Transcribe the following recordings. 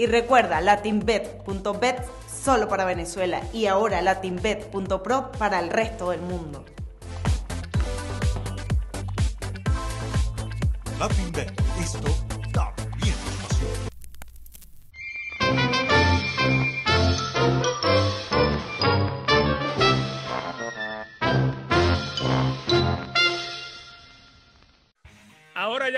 Y recuerda, latinbet.bet solo para Venezuela y ahora latinbet.pro para el resto del mundo.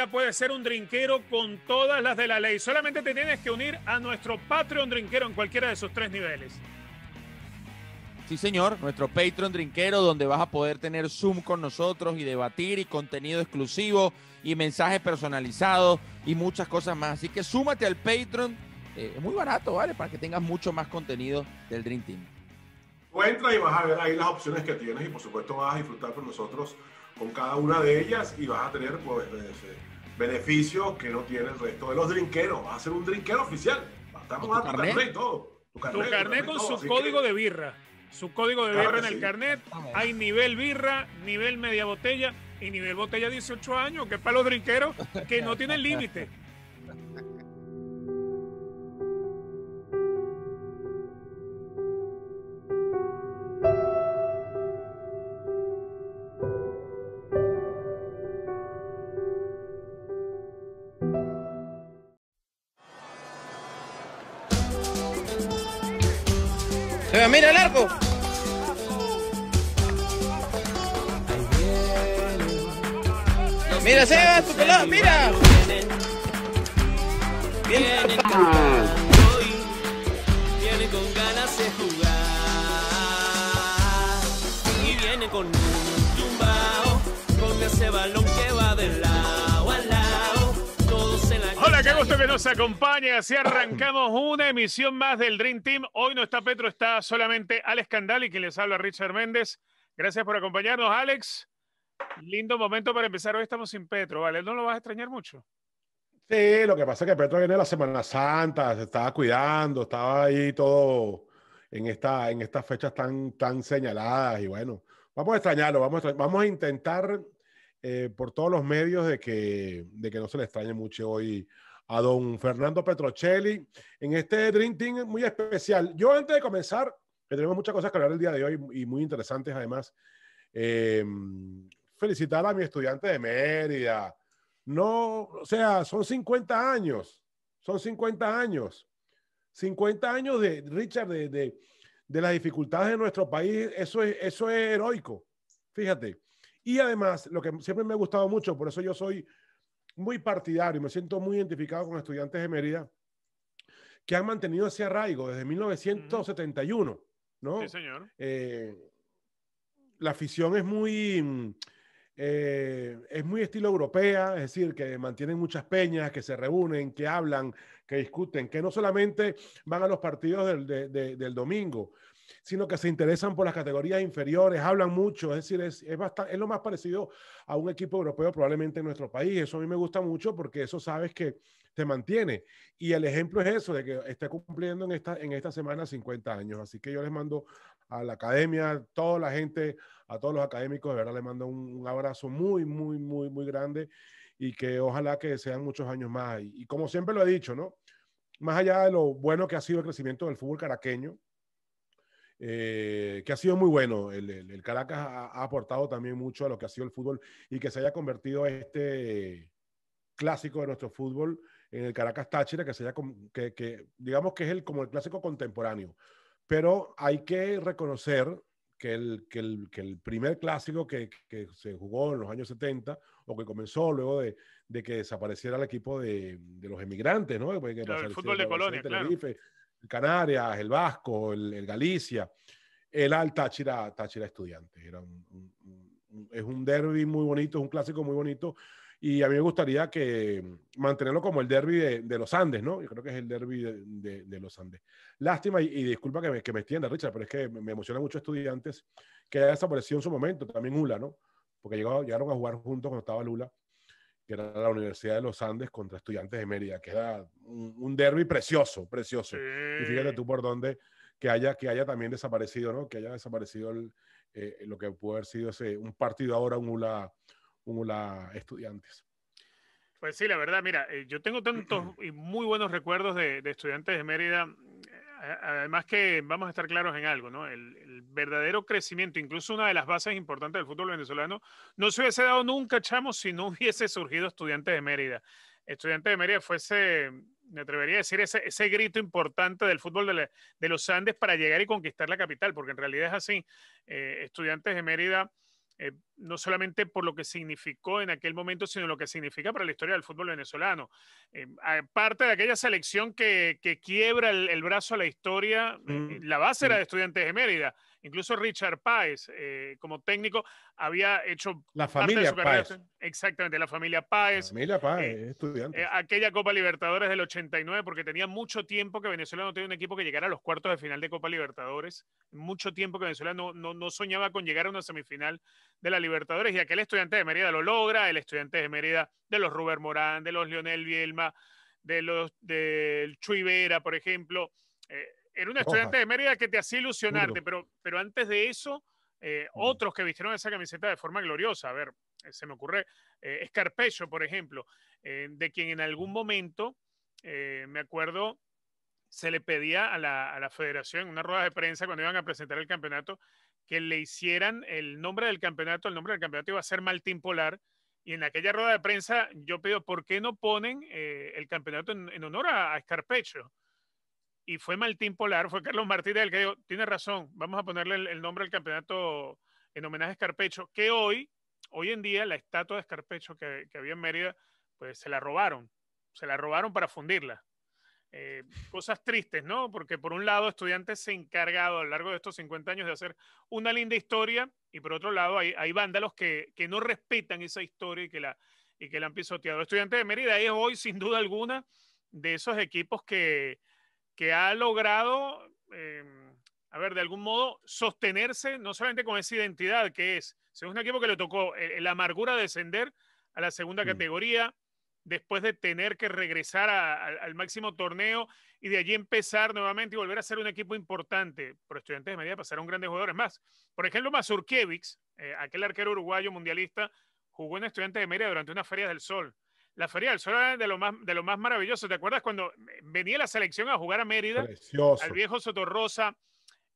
puede ser un drinkero con todas las de la ley. Solamente te tienes que unir a nuestro Patreon Drinkero en cualquiera de esos tres niveles. Sí, señor, nuestro Patreon Drinkero donde vas a poder tener Zoom con nosotros y debatir y contenido exclusivo y mensajes personalizados y muchas cosas más. Así que súmate al Patreon, eh, es muy barato, ¿vale? Para que tengas mucho más contenido del Dream Team. Tú y vas a ver ahí las opciones que tienes y por supuesto vas a disfrutar con nosotros con cada una de ellas y vas a tener pues, eh, beneficios que no tiene el resto de los drinqueros. Va a ser un drinquero oficial. Estamos a tu carnet? todo. Tu carnet, con su código de birra. Su código de birra en el carnet. Hay nivel birra, nivel media botella y nivel botella 18 años, que es para los drinqueros que no tienen límite. mira, con ganas de jugar. Y con con ese balón que va lado lado. Hola, qué gusto que nos acompañe. Así arrancamos una emisión más del Dream Team. Hoy no está Petro, está solamente Alex Candali, quien les habla Richard Méndez. Gracias por acompañarnos, Alex. Lindo momento para empezar. Hoy estamos sin Petro, ¿vale? ¿No lo vas a extrañar mucho? Sí, lo que pasa es que Petro viene la Semana Santa, se estaba cuidando, estaba ahí todo en, esta, en estas fechas tan, tan señaladas y bueno, vamos a extrañarlo, vamos a, vamos a intentar eh, por todos los medios de que, de que no se le extrañe mucho hoy a don Fernando Petrocelli en este drinking muy especial. Yo antes de comenzar, que tenemos muchas cosas que hablar el día de hoy y muy interesantes además, eh, felicitar a mi estudiante de Mérida. No, o sea, son 50 años, son 50 años. 50 años de Richard, de, de, de las dificultades de nuestro país, eso es, eso es heroico, fíjate. Y además, lo que siempre me ha gustado mucho, por eso yo soy muy partidario, me siento muy identificado con estudiantes de Mérida, que han mantenido ese arraigo desde 1971, ¿no? Sí, señor. Eh, la afición es muy, eh, es muy estilo europea, es decir, que mantienen muchas peñas, que se reúnen, que hablan, que discuten, que no solamente van a los partidos del, domingo, sino que se interesan por las categorías inferiores, hablan mucho, es decir, es, bastante, lo más parecido a un equipo europeo probablemente en nuestro país. Eso a mí me gusta mucho porque eso sabes que te mantiene. Y el ejemplo es eso, de que está cumpliendo en esta, en esta semana 50 años. Así que yo les mando a la academia, a toda la gente, a todos los académicos, de verdad le mando un, abrazo muy, muy, muy, muy grande y que ojalá que sean muchos años más. Y, como siempre lo he dicho, ¿no? Más allá de lo bueno que ha sido el crecimiento del fútbol caraqueño, eh, que ha sido muy bueno, el, Caracas ha, aportado también mucho a lo que ha sido el fútbol y que se haya convertido este clásico de nuestro fútbol en el Caracas Táchira, que, que, digamos que es el, como el clásico contemporáneo pero hay que reconocer que el, que el, que el primer clásico que, que, se jugó en los años 70 o que comenzó luego de, de que desapareciera el equipo de, de los emigrantes, ¿no? el fútbol de Colonia, el Canarias, el Vasco, el, Galicia, era el Táchira, Táchira Estudiante. Era un, es un derby muy bonito, es un clásico muy bonito, y a mí me gustaría que mm, mantenerlo como el derby de, los Andes, ¿no? Yo creo que es el derby de, los Andes. Lástima y, disculpa que me, que me, extienda, Richard, pero es que me emociona mucho estudiantes que haya desaparecido en su momento, también ULA, ¿no? Porque llegaron, llegaron a jugar juntos cuando estaba Lula, que era la Universidad de los Andes contra estudiantes de Mérida, que era un, derby precioso, precioso. Y fíjate tú por dónde que haya, que haya también desaparecido, ¿no? Que haya desaparecido eh, lo que pudo haber sido ese, un partido ahora, un ULA como estudiantes. Pues sí, la verdad, mira, eh, yo tengo tantos y muy buenos recuerdos de, estudiantes de Mérida. Eh, además que vamos a estar claros en algo, ¿no? El, verdadero crecimiento, incluso una de las bases importantes del fútbol venezolano, no se hubiese dado nunca, chamo, si no hubiese surgido estudiantes de Mérida. Estudiantes de Mérida fuese, me atrevería a decir, ese, grito importante del fútbol de, los Andes para llegar y conquistar la capital, porque en realidad es así. Eh, estudiantes de Mérida eh, no solamente por lo que significó en aquel momento, sino lo que significa para la historia del fútbol venezolano. Parte eh, aparte de aquella selección que, quiebra el, brazo a la historia, eh, mm, la base era de estudiantes de Mérida. Incluso Richard Páez, eh, como técnico, había hecho. La familia Páez. Exactamente, la familia Páez. La familia Páez, eh, estudiante. aquella Copa Libertadores del 89, porque tenía mucho tiempo que Venezuela no tenía un equipo que llegara a los cuartos de final de Copa Libertadores. Mucho tiempo que Venezuela no, soñaba con llegar a una semifinal de la Libertadores. Y aquel estudiante de Mérida lo logra, el estudiante de Mérida de los Ruber Morán, de los Lionel Bielma, de los del Chuy por ejemplo. Eh, era una estudiante de Mérida que te hacía ilusionarte, pero, pero antes de eso, eh, otros que vistieron esa camiseta de forma gloriosa. A ver, eh, se me ocurre eh, por ejemplo, eh, de quien en algún momento, me acuerdo, se le pedía a la, federación, en una rueda de prensa, cuando iban a presentar el campeonato, que le hicieran el nombre del campeonato. El nombre del campeonato iba a ser Maltín Polar. Y en aquella rueda de prensa yo pido, ¿por qué no ponen el campeonato en, honor a, Escarpecho? y fue Martín Polar, fue Carlos Martínez el que dijo, tiene razón, vamos a ponerle el, nombre al campeonato en homenaje a Escarpecho, que hoy, hoy en día, la estatua de Escarpecho que, había en Mérida, pues se la robaron, se la robaron para fundirla. Eh, cosas tristes, ¿no? Porque por un lado, estudiantes se han encargado a lo largo de estos 50 años de hacer una linda historia, y por otro lado, hay, vándalos que, no respetan esa historia y que, la, y que la han pisoteado. Estudiantes de Mérida es hoy, sin duda alguna, de esos equipos que, que ha logrado, em, a ver, de algún modo, sostenerse no solamente con esa identidad que es, según un equipo que le tocó eh, la amargura de descender a la segunda mm. categoría, después de tener que regresar al máximo torneo y de allí empezar nuevamente y volver a ser un equipo importante. Pero Estudiantes de media pasaron grandes jugadores más. Por ejemplo, Mazurkiewicz, eh, aquel arquero uruguayo mundialista, jugó en Estudiantes de media durante unas ferias del sol. La Feria del Sol era de lo más, de lo más maravilloso. ¿Te acuerdas cuando venía la selección a jugar a Mérida? Precioso. Al viejo Sotorrosa.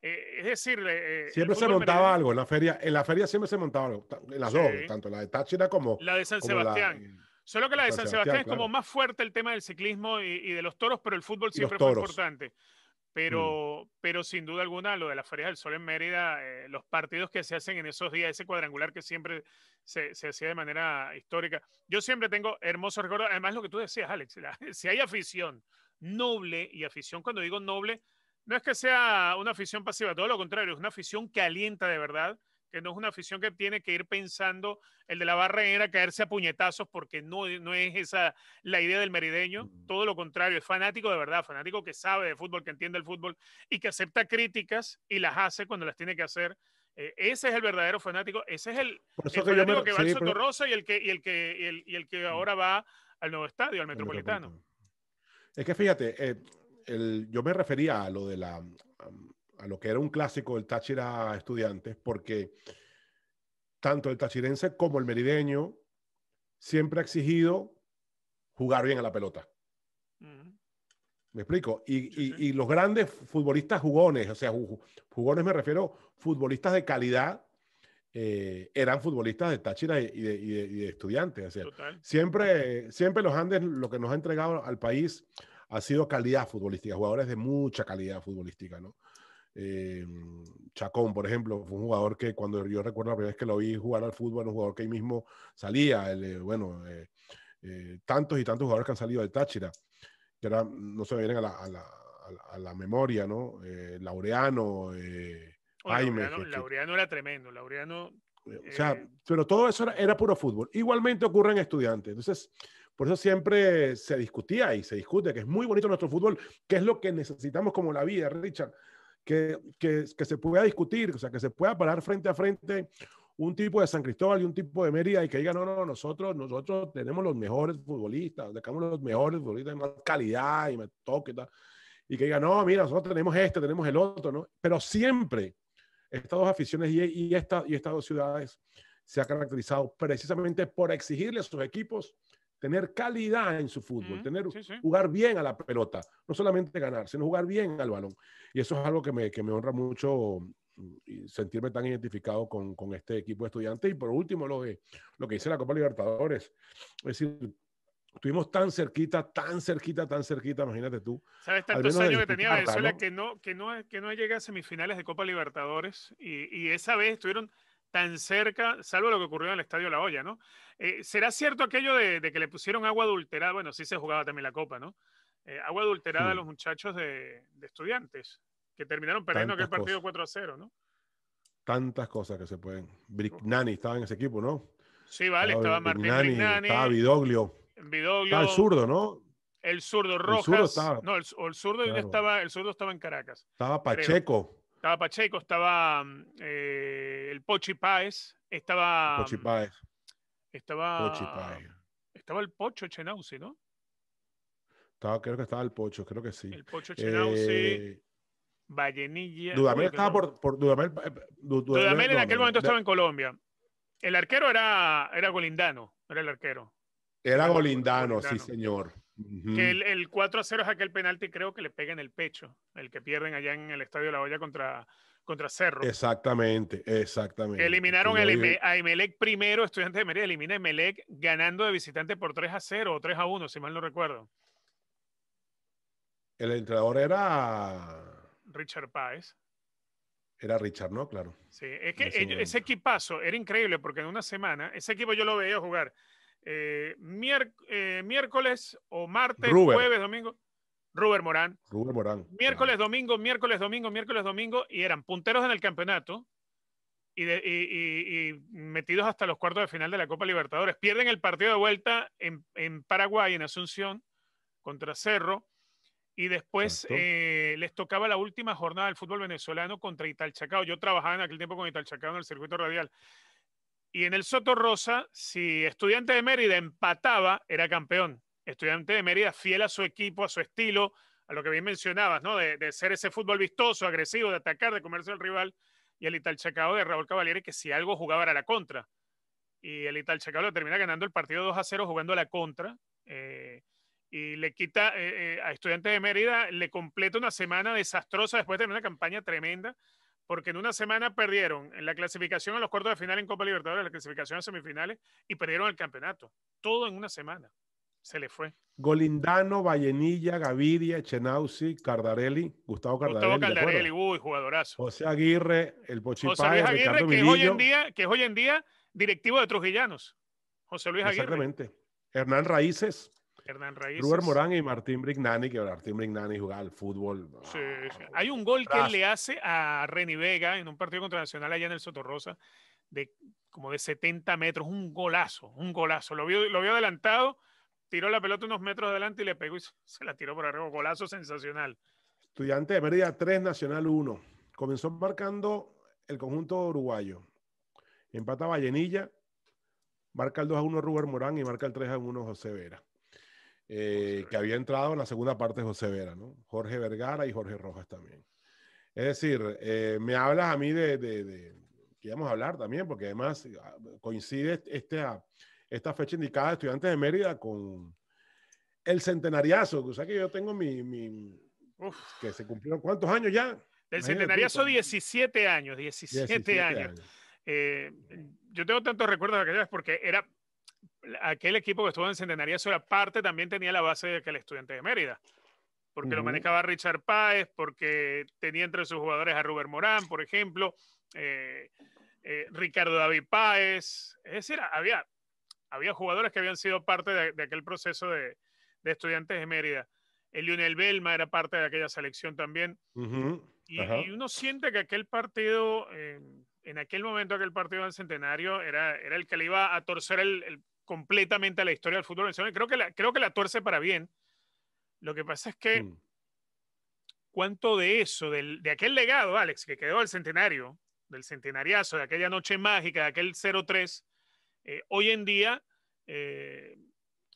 Eh, es decir, eh, eh, siempre se montaba algo en la feria. En la feria siempre se montaba algo. las dos, tanto la de Táchira como la de San Sebastián. Solo que la de San, Sebastián, es como más fuerte el tema del ciclismo y, y, de los toros, pero el fútbol siempre fue importante. Mm. Pero, sin duda alguna, lo de las Ferias del Sol en Mérida, eh, los partidos que se hacen en esos días, ese cuadrangular que siempre se, se hacía de manera histórica. Yo siempre tengo hermosos recuerdos. Además, lo que tú decías, Alex, si hay afición noble, y afición, cuando digo noble, no es que sea una afición pasiva, todo lo contrario, es una afición que alienta de verdad que no es una afición que tiene que ir pensando el de la barra barrera, caerse a puñetazos, porque no, no es esa la idea del merideño, todo lo contrario, es fanático de verdad, fanático que sabe de fútbol, que entiende el fútbol y que acepta críticas y las hace cuando las tiene que hacer. Eh, ese es el verdadero fanático, ese es el, que, va al Sotorrosa y el que, el que, que ahora va al nuevo estadio, al Metropolitano. Es que fíjate, eh, yo me refería a lo de la, a lo que era un clásico del Táchira Estudiantes, porque tanto el táchirense como el merideño siempre ha exigido jugar bien a la pelota. ¿Me explico? Y, los grandes futbolistas jugones, o sea, jugones me refiero, futbolistas de calidad, eh, eran futbolistas de Táchira y de, estudiantes. siempre, siempre los Andes lo que nos ha entregado al país ha sido calidad futbolística, jugadores de mucha calidad futbolística, ¿no? Eh, Chacón, por ejemplo, fue un jugador que cuando yo recuerdo la primera vez que lo vi jugar al fútbol, un jugador que ahí mismo salía, eh, bueno, eh, tantos y tantos jugadores que han salido del Táchira, que ahora no se me vienen a la, memoria, ¿no? Laureano, Jaime. Laureano, era tremendo, Laureano... O sea, pero todo eso era, era puro fútbol. Igualmente ocurre en estudiantes. Entonces, por eso siempre se discutía y se discute que es muy bonito nuestro fútbol, que es lo que necesitamos como la vida, Richard que, que, se pueda discutir, o sea, que se pueda parar frente a frente un tipo de San Cristóbal y un tipo de Mérida y que diga, no, no, nosotros, nosotros tenemos los mejores futbolistas, sacamos los mejores futbolistas de más calidad y me toque y tal. Y que diga, no, mira, nosotros tenemos este, tenemos el otro, ¿no? Pero siempre estas dos aficiones y, y estas dos ciudades se han caracterizado precisamente por exigirle a sus equipos tener calidad en su fútbol, tener, jugar bien a la pelota, no solamente ganar, sino jugar bien al balón. Y eso es algo que me, que me honra mucho mm, sentirme tan identificado con, con, este equipo de estudiantes. Y por último, lo, que lo que hice la Copa Libertadores. Es decir, estuvimos tan cerquita, tan cerquita, tan cerquita, imagínate tú. ¿Sabes tantos años que tenía Venezuela Que, no, que, no, que no a semifinales de Copa Libertadores? Y, y esa vez estuvieron tan cerca, salvo lo que ocurrió en el Estadio La Hoya, ¿no? Eh, ¿Será cierto aquello de, que le pusieron agua adulterada? Bueno, sí se jugaba también la copa, ¿no? Eh, agua adulterada a los muchachos de, estudiantes, que terminaron perdiendo aquel partido 4 a 0, ¿no? Tantas cosas que se pueden. Brignani oh. estaba en ese equipo, ¿no? Sí, vale, estaba, Martín Brignani, Estaba Vidoglio. el zurdo, ¿no? El zurdo Rojas. El zurdo estaba, no, el, zurdo estaba, en Caracas. Estaba Pacheco. Estaba Pacheco, estaba mm, eh, el Pochi mm, Páez, estaba. Pochi Páez. Estaba. Estaba el Pocho Chenausi, ¿no? Estaba, creo que estaba el Pocho, creo que sí. El Pocho Chenausi. Eh, Vallenilla. Dudamel estaba por. Eh, Dudamel, Dudamel, en aquel momento estaba en Colombia. El arquero era, era Golindano, era el arquero. Era, Golindano, sí, señor. Que el, 4 a 0 es aquel penalti, creo que le pega en el pecho, el que pierden allá en el Estadio La Hoya contra, contra Cerro. Exactamente, exactamente. Eliminaron a Emelec primero, estudiantes de Mérida elimina a Emelec ganando de visitante por 3 a 0 o 3 a 1, si mal no recuerdo. El entrenador era... Richard Páez. Era Richard, ¿no? Claro. Sí, es que ese, ese equipazo era increíble porque en una semana, ese equipo yo lo veía jugar eh, eh, miércoles o martes, jueves, domingo. Ruber Morán. Miércoles, domingo, miércoles, domingo, miércoles, domingo. Y eran punteros en el campeonato y, metidos hasta los cuartos de final de la Copa Libertadores. Pierden el partido de vuelta en, Paraguay, en Asunción, contra Cerro. Y después eh, les tocaba la última jornada del fútbol venezolano contra Italchacao. Yo trabajaba en aquel tiempo con Italchacao en el circuito radial. Y en el Soto Rosa, si Estudiante de Mérida empataba, era campeón. Estudiante de Mérida, fiel a su equipo, a su estilo, a lo que bien mencionabas, ¿no? De, ser ese fútbol vistoso, agresivo, de atacar, de comerse al rival. Y el Ital de Raúl Cavalieri, que si algo jugaba era la contra. Y el Ital Chacao termina ganando el partido 2 a 0 jugando a la contra. Eh, y le quita eh, eh, a estudiante de Mérida, le completa una semana desastrosa después de una campaña tremenda porque en una semana perdieron en la clasificación a los cuartos de final en Copa Libertadores, la clasificación a semifinales y perdieron el campeonato. Todo en una semana. Se le fue. Golindano, Vallenilla, Gaviria, Chenausi, Cardarelli, Gustavo Cardarelli. Gustavo Cardarelli, uy, jugadorazo. José Aguirre, el Pochipay, José Luis Aguirre, que, hoy día, que es hoy en día directivo de Trujillanos. José Luis Aguirre. Exactamente. Hernán Raíces. Hernán Raíces. Rubén Morán y Martín Brignani, que ahora Martín Brignani jugaba al fútbol. Sí, ah, Hay un gol que él le hace a Reni Vega en un partido contra Nacional allá en el Sotorrosa, de como de 70 metros, un golazo, un golazo. Lo vio, lo vio adelantado, tiró la pelota unos metros adelante y le pegó y se la tiró por arriba. Golazo sensacional. Estudiante de Mérida 3, Nacional 1. Comenzó marcando el conjunto uruguayo. Empata Vallenilla, marca el 2 a 1 Rubén Morán y marca el 3 a 1 José Vera. Eh, que había entrado en la segunda parte José Vera, ¿no? Jorge Vergara y Jorge Rojas también. Es decir, eh, me hablas a mí de, de, que vamos a hablar también, porque además ah, coincide esta, este, ah, esta fecha indicada de estudiantes de Mérida con el centenariazo, o sea que yo tengo mi, Uf. que se cumplieron cuántos años ya. Del centenariazo 17 años, 17, años. Eh, yo tengo tantos recuerdos de vez porque era aquel equipo que estuvo en Centenaria era parte también tenía la base de aquel estudiante de Mérida, porque lo manejaba Richard Páez, porque tenía entre sus jugadores a Ruber Morán, por ejemplo, eh, eh, Ricardo David Páez, es decir, había, había jugadores que habían sido parte de, aquel proceso de, estudiantes de Mérida. El Lionel Belma era parte de aquella selección también. y, uno siente que aquel partido... en aquel momento aquel partido del centenario era, era el que le iba a torcer el, completamente a la historia del fútbol venezolano. Creo que la, creo que la tuerce para bien. Lo que pasa es que mm. cuánto de eso, de aquel legado, Alex, que quedó al centenario, del centenariazo, de aquella noche mágica, de aquel 0 eh, hoy en día eh,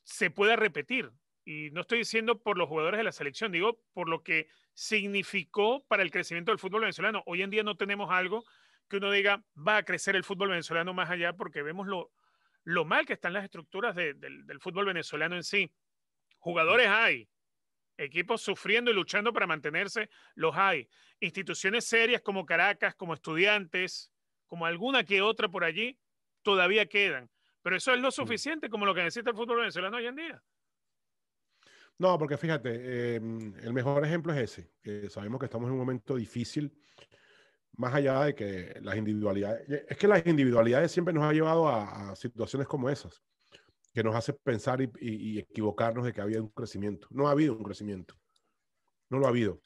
se pueda repetir. Y no estoy diciendo por los jugadores de la selección, digo por lo que significó para el crecimiento del fútbol venezolano. Hoy en día no tenemos algo que uno diga va a crecer el fútbol venezolano más allá porque vemos lo, lo mal que están las estructuras del, fútbol venezolano en sí. Jugadores hay, equipos sufriendo y luchando para mantenerse, los hay. Instituciones serias como Caracas, como estudiantes, como alguna que otra por allí, todavía quedan. Pero eso es lo suficiente como lo que necesita el fútbol venezolano hoy en día. No, porque fíjate, em, el mejor ejemplo es ese, que sabemos que estamos en un momento difícil más allá de que las individualidades, eh, es que las individualidades siempre nos ha llevado a, situaciones como esas, que nos hace pensar y, equivocarnos de que había un crecimiento. No ha habido un crecimiento, no lo ha habido.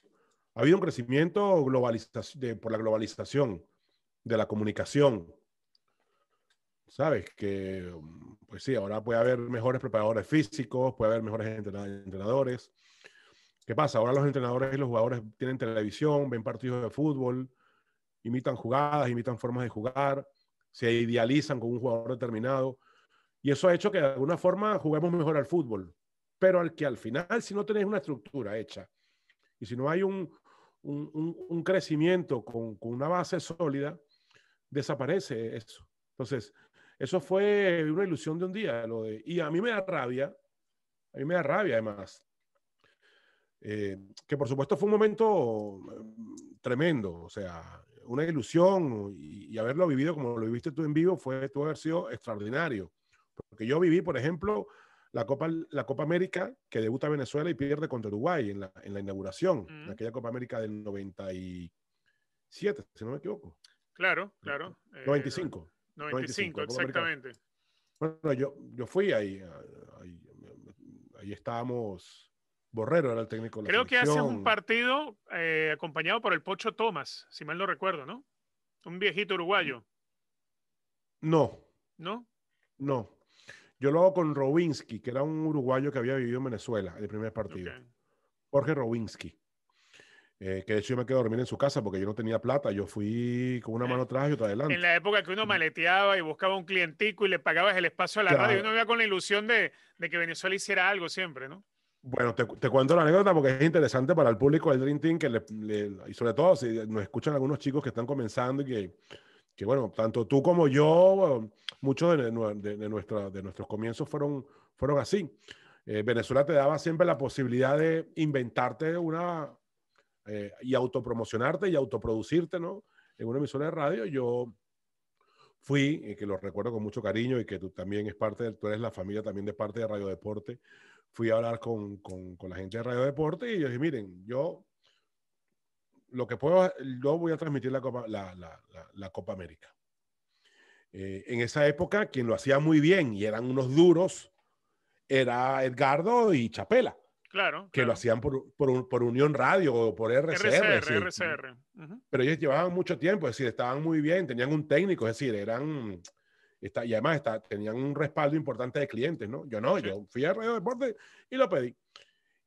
Ha habido un crecimiento por la globalización, de la comunicación. Sabes que, mm, pues sí, ahora puede haber mejores preparadores físicos, puede haber mejores entrenadores. ¿Qué pasa? Ahora los entrenadores y los jugadores tienen televisión, ven partidos de fútbol, imitan jugadas, imitan formas de jugar, se idealizan con un jugador determinado. Y eso ha hecho que de alguna forma juguemos mejor al fútbol. Pero al que al final, si no tenés una estructura hecha y si no hay un, crecimiento con, una base sólida, desaparece eso. Entonces, eso fue una ilusión de un día. y a mí me da rabia, a mí me da rabia además, eh, que por supuesto fue un momento eh, tremendo, o sea, una ilusión y, haberlo vivido como lo viviste tú en vivo fue tu haber sido extraordinario. Porque yo viví, por ejemplo, la Copa, la Copa América que debuta Venezuela y pierde contra Uruguay en la, inauguración, en aquella Copa América del 97, si no me equivoco. Claro, claro. 95. Eh, 95, exactamente. Bueno, yo, yo fui ahí, ahí, ahí estábamos Borrero era el técnico. Creo que hace un partido eh, acompañado por el Pocho Tomás, si mal no recuerdo, ¿no? Un viejito uruguayo. No. ¿No? No. Yo lo hago con Robinsky, que era un uruguayo que había vivido en Venezuela, el primer partido. Jorge Robinsky. Eh, que de hecho yo me quedo a dormir en su casa porque yo no tenía plata. Yo fui con una eh, mano atrás y otra adelante. En la época que uno maleteaba y buscaba un clientico y le pagabas el espacio a la radio, uno iba con la ilusión de, que Venezuela hiciera algo siempre, ¿no? Bueno, te, cuento la anécdota porque es interesante para el público del Dream Team que le, y sobre todo si nos escuchan algunos chicos que están comenzando y que, bueno, tanto tú como yo, muchos de, de, nuestra, de nuestros comienzos fueron, fueron así. Eh, Venezuela te daba siempre la posibilidad de inventarte una eh, y autopromocionarte y autoproducirte, ¿no? En una emisora de radio yo fui, eh, que lo recuerdo con mucho cariño y que tú también es parte, de, tú eres la familia también de parte de Radio Deporte, fui a hablar con, con, con la gente de Radio Deporte y yo dije, miren, yo lo que puedo, yo voy a transmitir la Copa, la, la, la, Copa América. Eh, en esa época, quien lo hacía muy bien y eran unos duros, era Edgardo y Chapela. Claro. Que lo hacían por, por, por, Unión Radio o por RCR. RCR, RCR. Pero ellos llevaban mucho tiempo, es decir, estaban muy bien, tenían un técnico, es decir, eran y además está, tenían un respaldo importante de clientes, ¿no? Yo no, yo fui al Radio Deporte y lo pedí.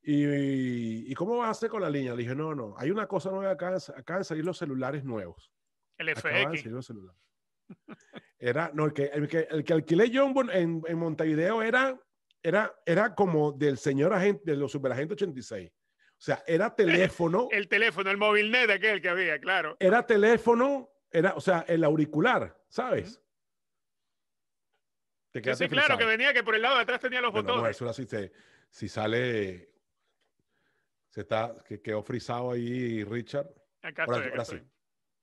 Y, cómo vas a hacer con la línea? Le dije, no, no, hay una cosa nueva, acá, acaban de salir los celulares nuevos. El FX. Era, no, el que, el que, alquilé yo en, en, Montevideo era, era, era como del señor agente, de los superagentes 86. O sea, era teléfono. el teléfono, el móvil net aquel que había, claro. Era teléfono, era, o sea, el auricular, ¿sabes? sí, claro, que venía que por el lado de atrás tenía los bueno, botones. eso si sale, se está, que quedó frisado ahí Richard. Acá sí.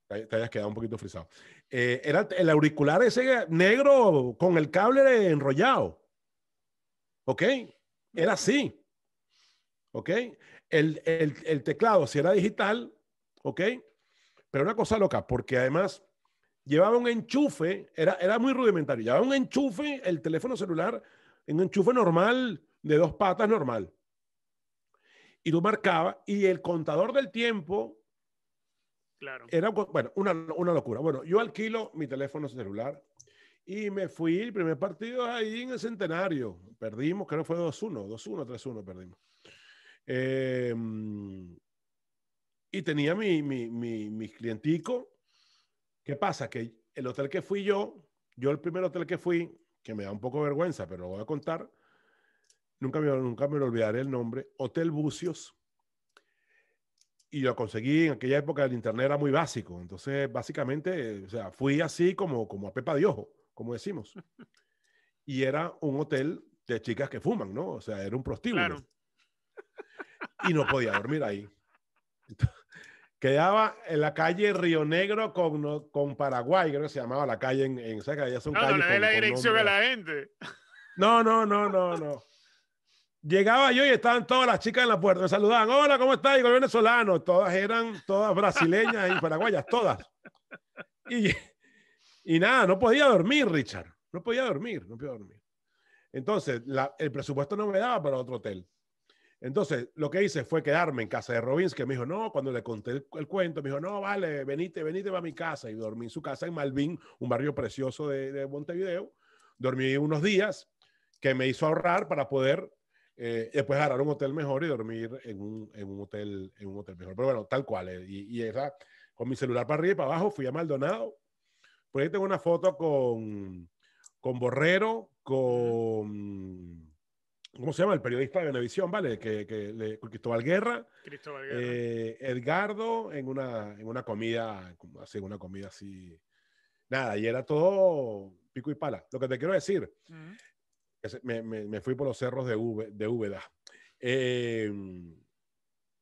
Te hayas quedado un poquito frisado. Eh, era el auricular ese negro con el cable enrollado. ¿Ok? Era así. ¿Ok? El, el, el teclado, si era digital, ¿ok? Pero una cosa loca, porque además llevaba un enchufe, era, era muy rudimentario, llevaba un enchufe, el teléfono celular, un enchufe normal, de dos patas normal. Y tú marcaba y el contador del tiempo Claro. Era, bueno, una, una, locura. Bueno, yo alquilo mi teléfono celular y me fui el primer partido ahí en el centenario. Perdimos, creo que fue 2-1, 2-1, 3-1 perdimos. Em, y tenía mi, mi, mi, mis clienticos ¿Qué pasa? Que el hotel que fui yo, yo el primer hotel que fui, que me da un poco vergüenza, pero lo voy a contar, nunca me, nunca me olvidaré el nombre, Hotel Bucios. Y lo conseguí en aquella época, el internet era muy básico. Entonces, básicamente, o sea, fui así como, como a Pepa de Ojo, como decimos. Y era un hotel de chicas que fuman, ¿no? O sea, era un prostíbulo. Y no podía dormir ahí. Entonces, Quedaba en la calle Río Negro con, con Paraguay, creo que se llamaba la calle en, en esa calle. no, no, no la dirección de la gente. No, no, no, no, no. Llegaba yo y estaban todas las chicas en la puerta, me saludaban, hola, ¿cómo estás? con venezolano. Todas eran, todas brasileñas y paraguayas, todas. Y, nada, no podía dormir, Richard. No podía dormir, no podía dormir. Entonces, el presupuesto no me daba para otro hotel. Entonces, lo que hice fue quedarme en casa de Robbins, que me dijo, no, cuando le conté el, cuento, me dijo, no, vale, venite, venite va a mi casa. Y dormí en su casa en Malvin, un barrio precioso de, Montevideo. Dormí unos días que me hizo ahorrar para poder eh, después agarrar un hotel mejor y dormir en un, hotel, en un hotel mejor. Pero bueno, tal cual. Eh, y, y esa, con mi celular para arriba y para abajo, fui a Maldonado. Por ahí tengo una foto con, con Borrero, con... ¿Cómo se llama? El periodista de Venevisión, ¿vale? Que, Cristóbal Guerra. Cristóbal Guerra. Eh, Edgardo en una, en una comida, así, una comida así. Nada, y era todo pico y pala. Lo que te quiero decir, me, me, fui por los cerros de, de Úbeda. Em,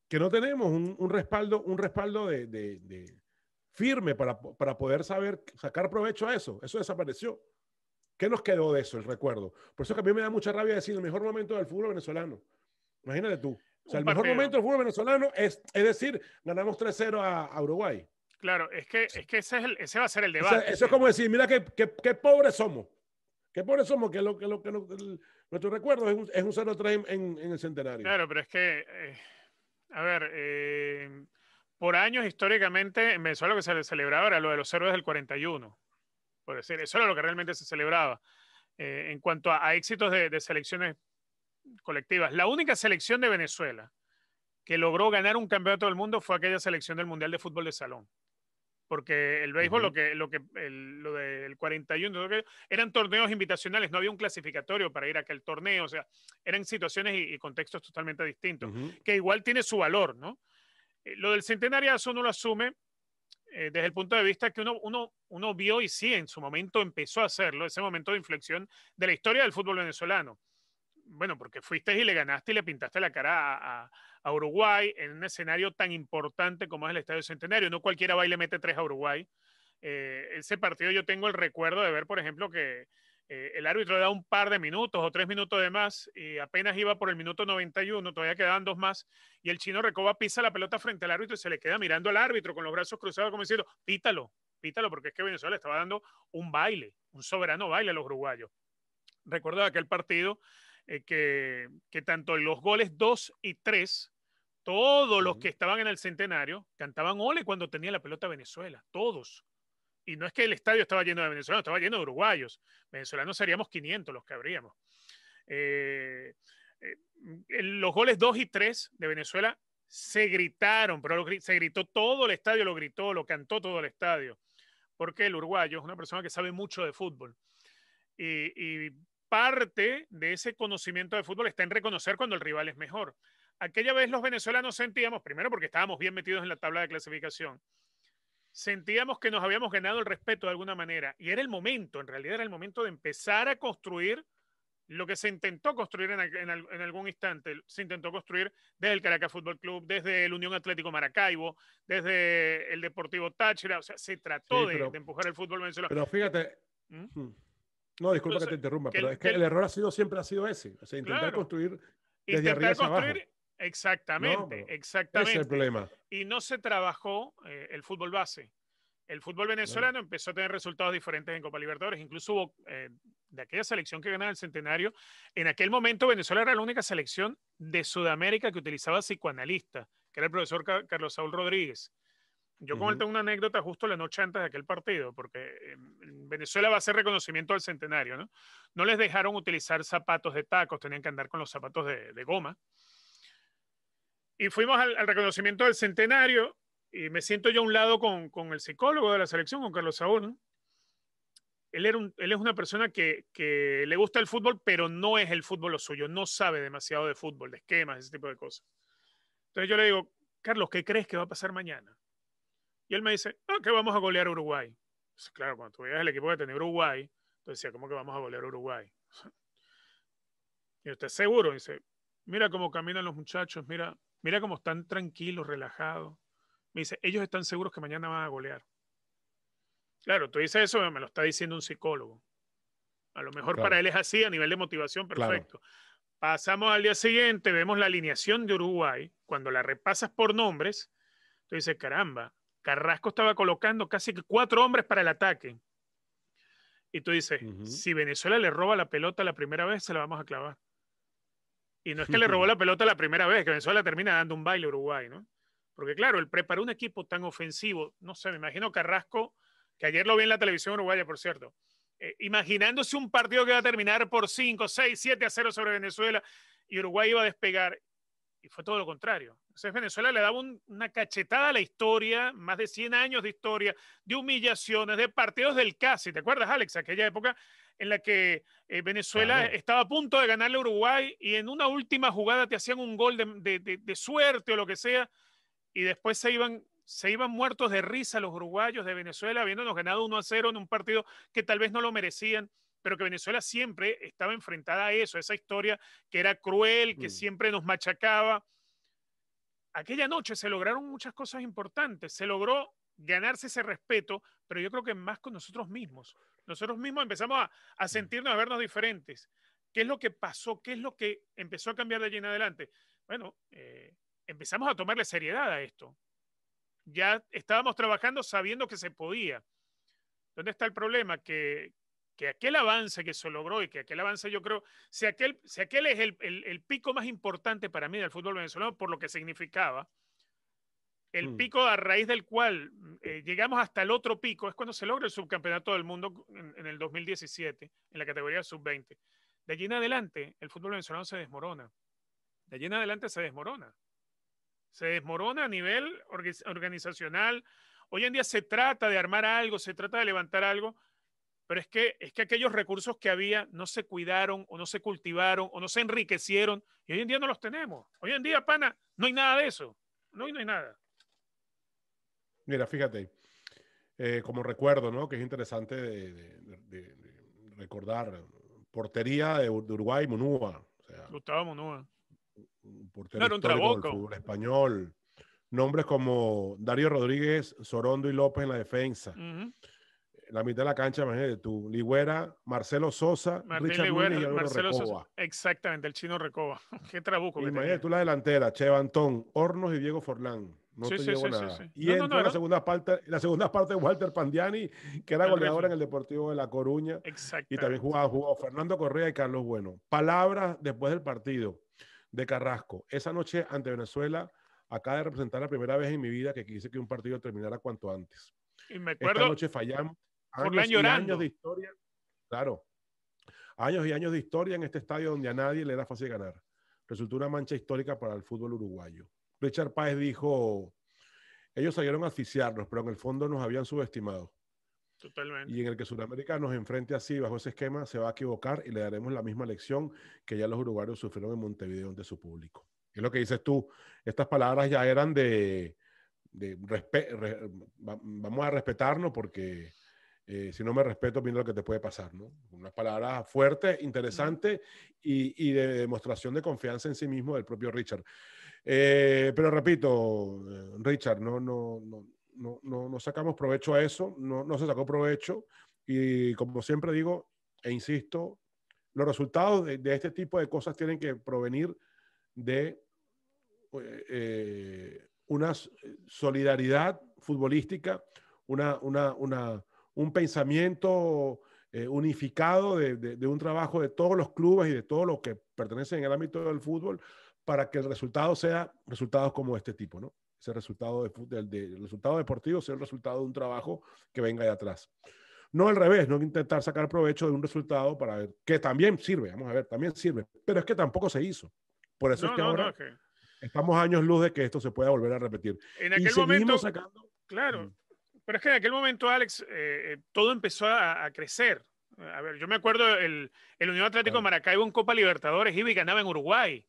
que no tenemos un, un respaldo, un respaldo de, de, de firme para, para, poder saber sacar provecho a eso. Eso desapareció. ¿Qué nos quedó de eso, el recuerdo? Por eso que a mí me da mucha rabia decir el mejor momento del fútbol venezolano. Imagínate tú. O sea, el mejor momento del fútbol venezolano es, es decir, ganamos 3-0 a, Uruguay. Claro, es que, es que ese, ese va a ser el debate. eso es como decir, mira qué, qué, pobres somos. Qué pobres somos, que, lo, lo, que nuestro recuerdo es un, 0-3 en, el centenario. Claro, pero es que, eh, a ver, eh, por años históricamente en Venezuela lo que se celebraba era lo de los héroes del 41 por eso era lo que realmente se celebraba eh, en cuanto a, éxitos de, selecciones colectivas. La única selección de Venezuela que logró ganar un campeonato del mundo fue aquella selección del Mundial de Fútbol de Salón. Porque el béisbol, lo que, lo del 41, eran torneos invitacionales, no había un clasificatorio para ir a aquel torneo, o sea, eran situaciones y, contextos totalmente distintos, que igual tiene su valor, ¿no? Eh, lo del eso no lo asume eh, desde el punto de vista que uno, vio y sí, en su momento empezó a hacerlo, ese momento de inflexión de la historia del fútbol venezolano. Bueno, porque fuiste y le ganaste y le pintaste la cara a, Uruguay en un escenario tan importante como es el Estadio Centenario. No cualquiera va y le mete tres a Uruguay. Eh, ese partido yo tengo el recuerdo de ver, por ejemplo, que eh, el árbitro le da un par de minutos o tres minutos de más, y apenas iba por el minuto 91, todavía quedaban dos más, y el chino Recoba pisa la pelota frente al árbitro y se le queda mirando al árbitro con los brazos cruzados como diciendo, pítalo, pítalo, porque es que Venezuela estaba dando un baile, un soberano baile a los uruguayos. Recuerdo aquel partido eh, que, que tanto los goles 2 y 3 todos los que estaban en el centenario cantaban ole cuando tenía la pelota Venezuela, todos y no es que el estadio estaba lleno de venezolanos, estaba lleno de uruguayos. Venezolanos seríamos 500 los que habríamos. Eh, eh, los goles 2 y 3 de Venezuela se gritaron, pero se gritó todo el estadio, lo gritó, lo cantó todo el estadio, porque el uruguayo es una persona que sabe mucho de fútbol. y parte de ese conocimiento de fútbol está en reconocer cuando el rival es mejor. Aquella vez los venezolanos sentíamos, primero porque estábamos bien metidos en la tabla de clasificación, sentíamos que nos habíamos ganado el respeto de alguna manera. Y era el momento, en realidad era el momento de empezar a construir lo que se intentó construir en, algún instante. Se intentó construir desde el Caracas Fútbol Club, desde el Unión Atlético Maracaibo, desde el Deportivo Táchira. O sea, se trató de, empujar el fútbol venezolano. Pero fíjate. ¿Mm? Hmm. No, disculpa que te interrumpa, pero es que el, error ha sido, siempre ha sido ese. O sea, intentar construir desde arriba Exactamente, exactamente. el problema. Y no se trabajó eh, el fútbol base. El fútbol venezolano empezó a tener resultados diferentes en Copa Libertadores. Incluso hubo eh, de aquella selección que ganaba el centenario. En aquel momento, Venezuela era la única selección de Sudamérica que utilizaba psicoanalista, que era el profesor Carlos Saúl Rodríguez. Yo uh una anécdota justo la noche antes de aquel partido, porque em, Venezuela va a hacer reconocimiento al centenario, ¿no? No les dejaron utilizar zapatos de tacos, tenían que andar con los zapatos de goma y fuimos al, reconocimiento del centenario y me siento yo a un lado con, con el psicólogo de la selección, con Carlos Saúl. Él, era él, es una persona que, que, le gusta el fútbol, pero no es el fútbol lo suyo, no sabe demasiado de fútbol, de esquemas, ese tipo de cosas. Entonces yo le digo, Carlos, ¿qué crees que va a pasar mañana? Y él me dice, ah, que vamos a golear a Uruguay. claro, cuando tú veías el equipo que tenía Uruguay, tú decía, ¿cómo que vamos a golear a Uruguay? Y usted seguro, dice, mira cómo caminan los muchachos, mira, Mira cómo están tranquilos, relajados. Me dice, ellos están seguros que mañana van a golear. Claro, tú dices eso, me lo está diciendo un psicólogo. A lo mejor para él es así a nivel de motivación, perfecto. Pasamos al día siguiente, vemos la alineación de Uruguay. Cuando la repasas por nombres, tú dices, caramba, Carrasco estaba colocando casi cuatro hombres para el ataque. Y tú dices, si Venezuela le roba la pelota la primera vez, se la vamos a clavar. Y no es que le robó la pelota la primera vez, que Venezuela termina dando un baile a Uruguay, ¿no? Porque claro, él preparó un equipo tan ofensivo, no sé, me imagino Carrasco, que ayer lo vi en la televisión uruguaya, por cierto, eh, imaginándose un partido que va a terminar por 5, 6, 7 a 0 sobre Venezuela y Uruguay iba a despegar. Y fue todo lo contrario. Entonces Venezuela le daba una cachetada a la historia, más de 100 años de historia, de humillaciones, de partidos del casi. ¿Te acuerdas, Alex? Aquella época en la que eh, Venezuela estaba a punto de ganarle a Uruguay y en una última jugada te hacían un gol de, suerte o lo que sea y después se iban, se iban muertos de risa los uruguayos de Venezuela habiéndonos ganado 1 a 0 en un partido que tal vez no lo merecían pero que Venezuela siempre estaba enfrentada a eso, a esa historia que era cruel, que mm. siempre nos machacaba. Aquella noche se lograron muchas cosas importantes. Se logró ganarse ese respeto, pero yo creo que más con nosotros mismos. Nosotros mismos empezamos a, mm. sentirnos, a vernos diferentes. ¿Qué es lo que pasó? ¿Qué es lo que empezó a cambiar de allí en adelante? Bueno, eh, empezamos a tomarle seriedad a esto. Ya estábamos trabajando sabiendo que se podía. ¿Dónde está el problema? Que, que aquel avance que se logró y que aquel avance, yo creo, si aquel, aquel es el, el pico más importante para mí del fútbol venezolano por lo que significaba, el mm. pico a raíz del cual mm, eh, llegamos hasta el otro pico es cuando se logra el subcampeonato del mundo en, el 2017, en la categoría sub-20. De allí en adelante, el fútbol venezolano se desmorona. De allí en adelante se desmorona. Se desmorona a nivel organizacional. Hoy en día se trata de armar algo, se trata de levantar algo, pero es que, es que aquellos recursos que había no se cuidaron o no se cultivaron o no se enriquecieron y hoy en día no los tenemos. Hoy en día, pana, no hay nada de eso. No, no hay nada. Mira, fíjate, eh, como recuerdo, ¿no? Que es interesante recordar. Portería de Uruguay, Munúa. Gustavo Munúa. Portero no, era del fútbol español. Nombres como Darío Rodríguez, Sorondo y López en la defensa. La mitad de la cancha, imagínate tú. Ligüera, Marcelo Sosa, Richard Ligüera, y Marcelo Sosa. Exactamente, el chino Recoba. Qué trabuco. Imagínate tú la delantera, Chevantón, Hornos y Diego Forlán. No sí, te nada. Y entró la, Segunda parte, la segunda parte de Walter Pandiani, que era goleador en el Deportivo de La Coruña. Y también jugaba, Fernando Correa y Carlos Bueno. Palabras después del partido de Carrasco. Esa noche ante Venezuela, acaba de representar la primera vez en mi vida que quise que un partido terminara cuanto antes. Y me acuerdo. Esta noche fallamos. Años y años de historia. Claro. Años y años de historia en este estadio donde a nadie le era fácil ganar. Resultó una mancha histórica para el fútbol uruguayo. Richard Páez dijo, ellos salieron a asfixiarnos, pero en el fondo nos habían subestimado. Totalmente. Y en el que Sudamérica nos enfrente así, bajo ese esquema, se va a equivocar y le daremos la misma lección que ya los uruguayos sufrieron en Montevideo ante su público. Es lo que dices tú. Estas palabras ya eran de, de vamos a respetarnos porque eh, si no me respeto, mira lo que te puede pasar, ¿no? Unas palabras fuertes, interesantes y, de demostración de confianza en sí mismo del propio Richard. Eh, pero repito, eh, Richard, no, no, no, no, no sacamos provecho a eso, no, no se sacó provecho y como siempre digo e insisto, los resultados de, este tipo de cosas tienen que provenir de eh, una solidaridad futbolística, una, una, una, un pensamiento unificado de, de, de, un trabajo de todos los clubes y de todos los que pertenecen el ámbito del fútbol para que el resultado sea resultados como este tipo, ¿no? Ese resultado resultado deportivo sea el resultado de un trabajo que venga de atrás. No al revés, no intentar sacar provecho de un resultado para ver, que también sirve, vamos a ver, también sirve, pero es que tampoco se hizo. Por eso es que ahora estamos años luz de que esto se pueda volver a repetir. En aquel momento, claro, pero es que en aquel momento, Alex, eh, eh, todo empezó a, crecer. A ver, yo me acuerdo el, Unión Atlético Maracaibo en Copa Libertadores iba y ganaba en Uruguay.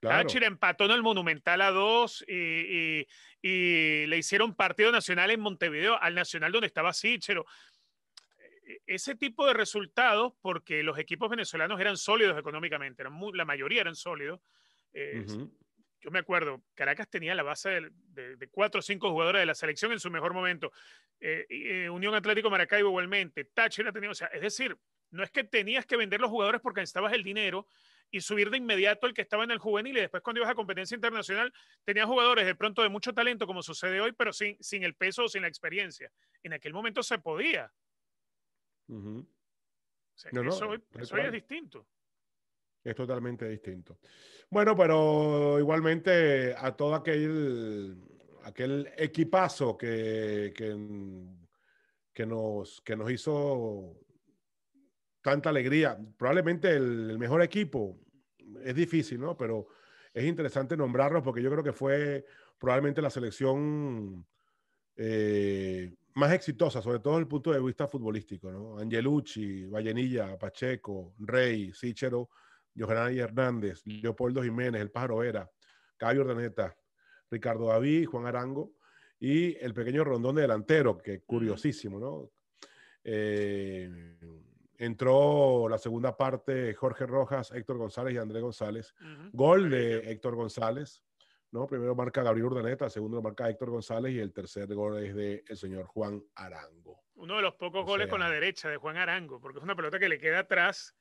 Táchira empató en el Monumental a dos y, le hicieron partido nacional en Montevideo, al Nacional donde estaba Sichero. E, ese tipo de resultados, porque los equipos venezolanos eran sólidos económicamente, la mayoría eran sólidos. Eh, yo me acuerdo, Caracas tenía la base de, cuatro o cinco jugadores de la selección en su mejor momento. Eh, eh, Unión Atlético Maracaibo igualmente. Táchira tenía, o sea, es decir, no es que tenías que vender los jugadores porque necesitabas el dinero, y subir de inmediato el que estaba en el juvenil y después cuando ibas a competencia internacional tenía jugadores de pronto de mucho talento como sucede hoy, pero sin, sin el peso o sin la experiencia. En aquel momento se podía. eso, es distinto. Es totalmente distinto. Bueno, pero igualmente a todo aquel, aquel equipazo que, que, nos, que nos hizo tanta alegría. Probablemente el, mejor equipo, es difícil, ¿no? Pero es interesante nombrarlos porque yo creo que fue probablemente la selección eh, más exitosa, sobre todo desde el punto de vista futbolístico, ¿no? Angelucci, Vallenilla, Pacheco, Rey, Sichero, Johanna Hernández, Leopoldo Jiménez, El Pájaro era Cayo Ordaneta, Ricardo David, Juan Arango y el pequeño rondón de delantero, que curiosísimo, ¿no? Eh, Entró la segunda parte Jorge Rojas, Héctor González y Andrés González. Gol de Héctor González. ¿no? Primero marca Gabriel Urdaneta, segundo marca Héctor González y el tercer gol es de el señor Juan Arango. Uno de los pocos goles con la derecha de Juan Arango, porque es una pelota que le queda atrás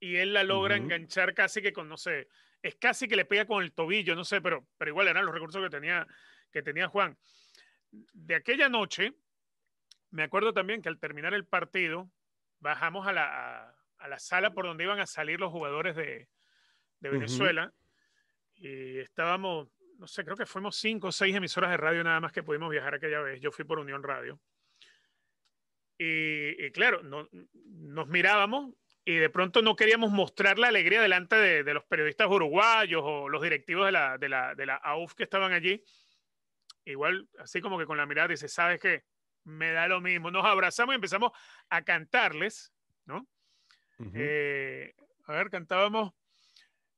y él la logra enganchar casi que con, no sé, es casi que le pega con el tobillo, no sé, pero, pero igual eran los recursos que tenía, que tenía Juan. De aquella noche, me acuerdo también que al terminar el partido, bajamos a la, sala por donde iban a salir los jugadores de, Venezuela. Y estábamos, no sé, creo que fuimos cinco o seis emisoras de radio nada más que pudimos viajar aquella vez. Yo fui por Unión Radio. Y, claro, no, nos mirábamos y de pronto no queríamos mostrar la alegría delante de, los periodistas uruguayos o los directivos de la, de la AUF que estaban allí. Igual, así como que con la mirada dice, ¿sabes qué? me da lo mismo. Nos abrazamos y empezamos a cantarles, ¿no? Eh, a ver, cantábamos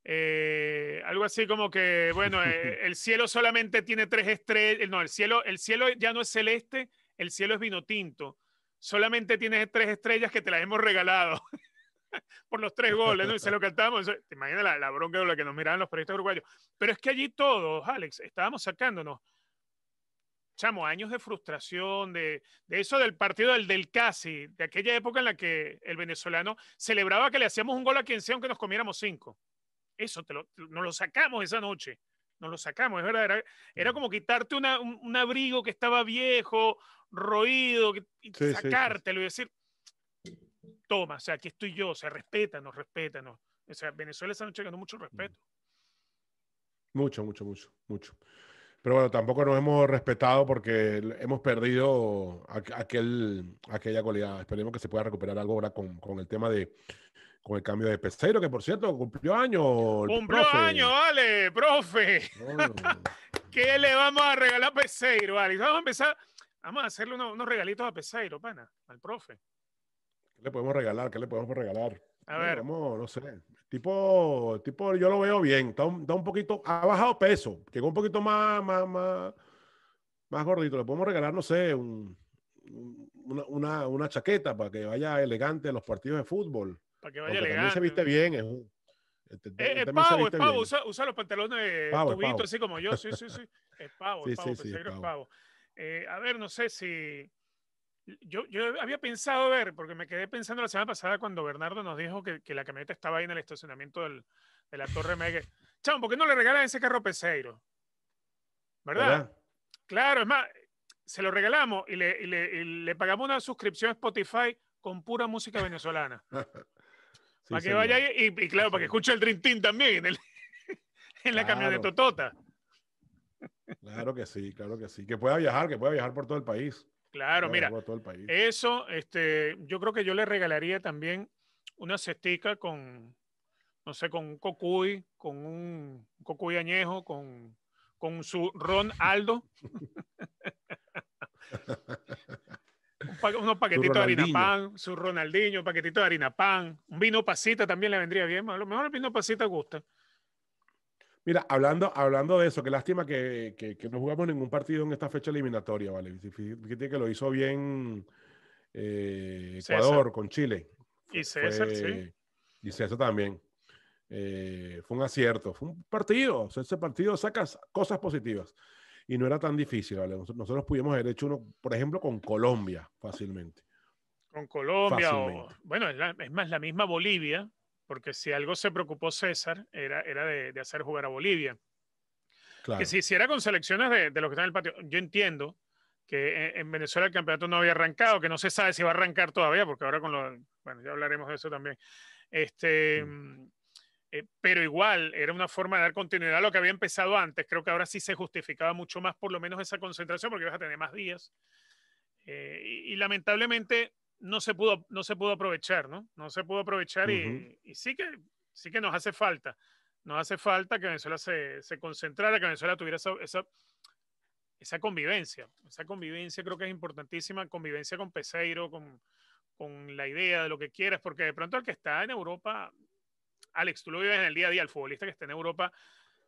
eh, algo así como que, bueno, eh, el cielo solamente tiene tres estrellas, no, el cielo, el cielo ya no es celeste, el cielo es vino tinto, solamente tienes tres estrellas que te las hemos regalado. por los tres goles, ¿no? Y se lo cantamos. Te imaginas la, bronca de la que nos miraban los periodistas uruguayos. Pero es que allí todos, Alex, estábamos sacándonos años de frustración, de, eso del partido del, del casi, de aquella época en la que el venezolano celebraba que le hacíamos un gol a quien sea aunque nos comiéramos cinco. Eso te lo, nos lo sacamos esa noche, nos lo sacamos, es verdad, era, mm. como quitarte un, abrigo que estaba viejo, roído, sacártelo y decir, toma, o sea, aquí estoy yo, o sea, respétanos, respétanos. O sea, Venezuela esa noche ganó mucho respeto. Mm. Mucho, mucho, mucho, mucho. Pero bueno, tampoco nos hemos respetado porque hemos perdido aquel, aquella cualidad. Esperemos que se pueda recuperar algo ahora con, el tema de con el cambio de Peseiro, que por cierto cumplió año. Cumplió profe. año, vale, profe. Mm. ¿Qué le vamos a regalar a Peseiro, vale? Vamos a empezar, vamos a hacerle unos, unos regalitos a Peseiro, pana, al profe. ¿Qué le podemos regalar? ¿Qué le podemos regalar? A ver. no sé. Tipo, tipo, yo lo veo bien. Está un, poquito, ha bajado peso. quedó un poquito más, más, más, gordito. Le podemos regalar, no sé, una, una, chaqueta para que vaya elegante a los partidos de fútbol. Para que vaya Porque elegante. También se viste bien. Es, este, eh, este pavo, es pavo. Usa, los pantalones de tubito, así como yo. Sí, sí, sí. Es pavo, sí, pavo. Eh, a ver, no sé si yo, yo, había pensado ver, porque me quedé pensando la semana pasada cuando Bernardo nos dijo que, la camioneta estaba ahí en el estacionamiento de la Torre Megue. Chau, ¿por qué no le regalan ese carro peceiro ¿Verdad? Claro, es más, se lo regalamos y le, pagamos una suscripción a Spotify con pura música venezolana. para que vaya y, y claro, para que escuche el Dream Team también en, la camioneta Totota. claro que sí, claro que sí. Que pueda viajar, que pueda viajar por todo el país. Claro, mira, eso, este, yo creo que yo le regalaría también una cestica con, no sé, con un cocuy, con un, cocuy añejo, con, su ron Aldo. unos paquetitos de harina pan, su Ronaldinho, un paquetito de harina pan, un vino pasita también le vendría bien. A lo mejor el vino pasita gusta. Mira, hablando, hablando de eso, qué lástima que, que, no jugamos ningún partido en esta fecha eliminatoria, ¿vale? Fíjate que lo hizo bien eh, Ecuador con Chile. Y César, sí. Y César también. Eh, fue un acierto, fue un partido. O sea, ese partido sacas cosas positivas. Y no era tan difícil, ¿vale? Nosotros, pudimos haber hecho uno, por ejemplo, con Colombia, fácilmente. Con Colombia, o, bueno, es más la misma Bolivia, porque si algo se preocupó César era, era de, hacer jugar a Bolivia. Que si hiciera con selecciones de, de, los que están en el patio, yo entiendo que en, Venezuela el campeonato no había arrancado, que no se sabe si va a arrancar todavía, porque ahora con lo Bueno, ya hablaremos de eso también. Este, mm, eh, pero igual era una forma de dar continuidad a lo que había empezado antes. Creo que ahora sí se justificaba mucho más por lo menos esa concentración, porque vas a tener más días. Eh, y lamentablemente no se pudo, no se pudo aprovechar, ¿no? No se pudo aprovechar y, sí, que, sí que nos hace falta. Nos hace falta que Venezuela se, se concentrara, que Venezuela tuviera esa, esa, convivencia. Esa convivencia creo que es importantísima, convivencia con Peseiro, con, la idea de lo que quieras, porque de pronto el que está en Europa, Alex, tú lo vives en el día a día, el futbolista que está en Europa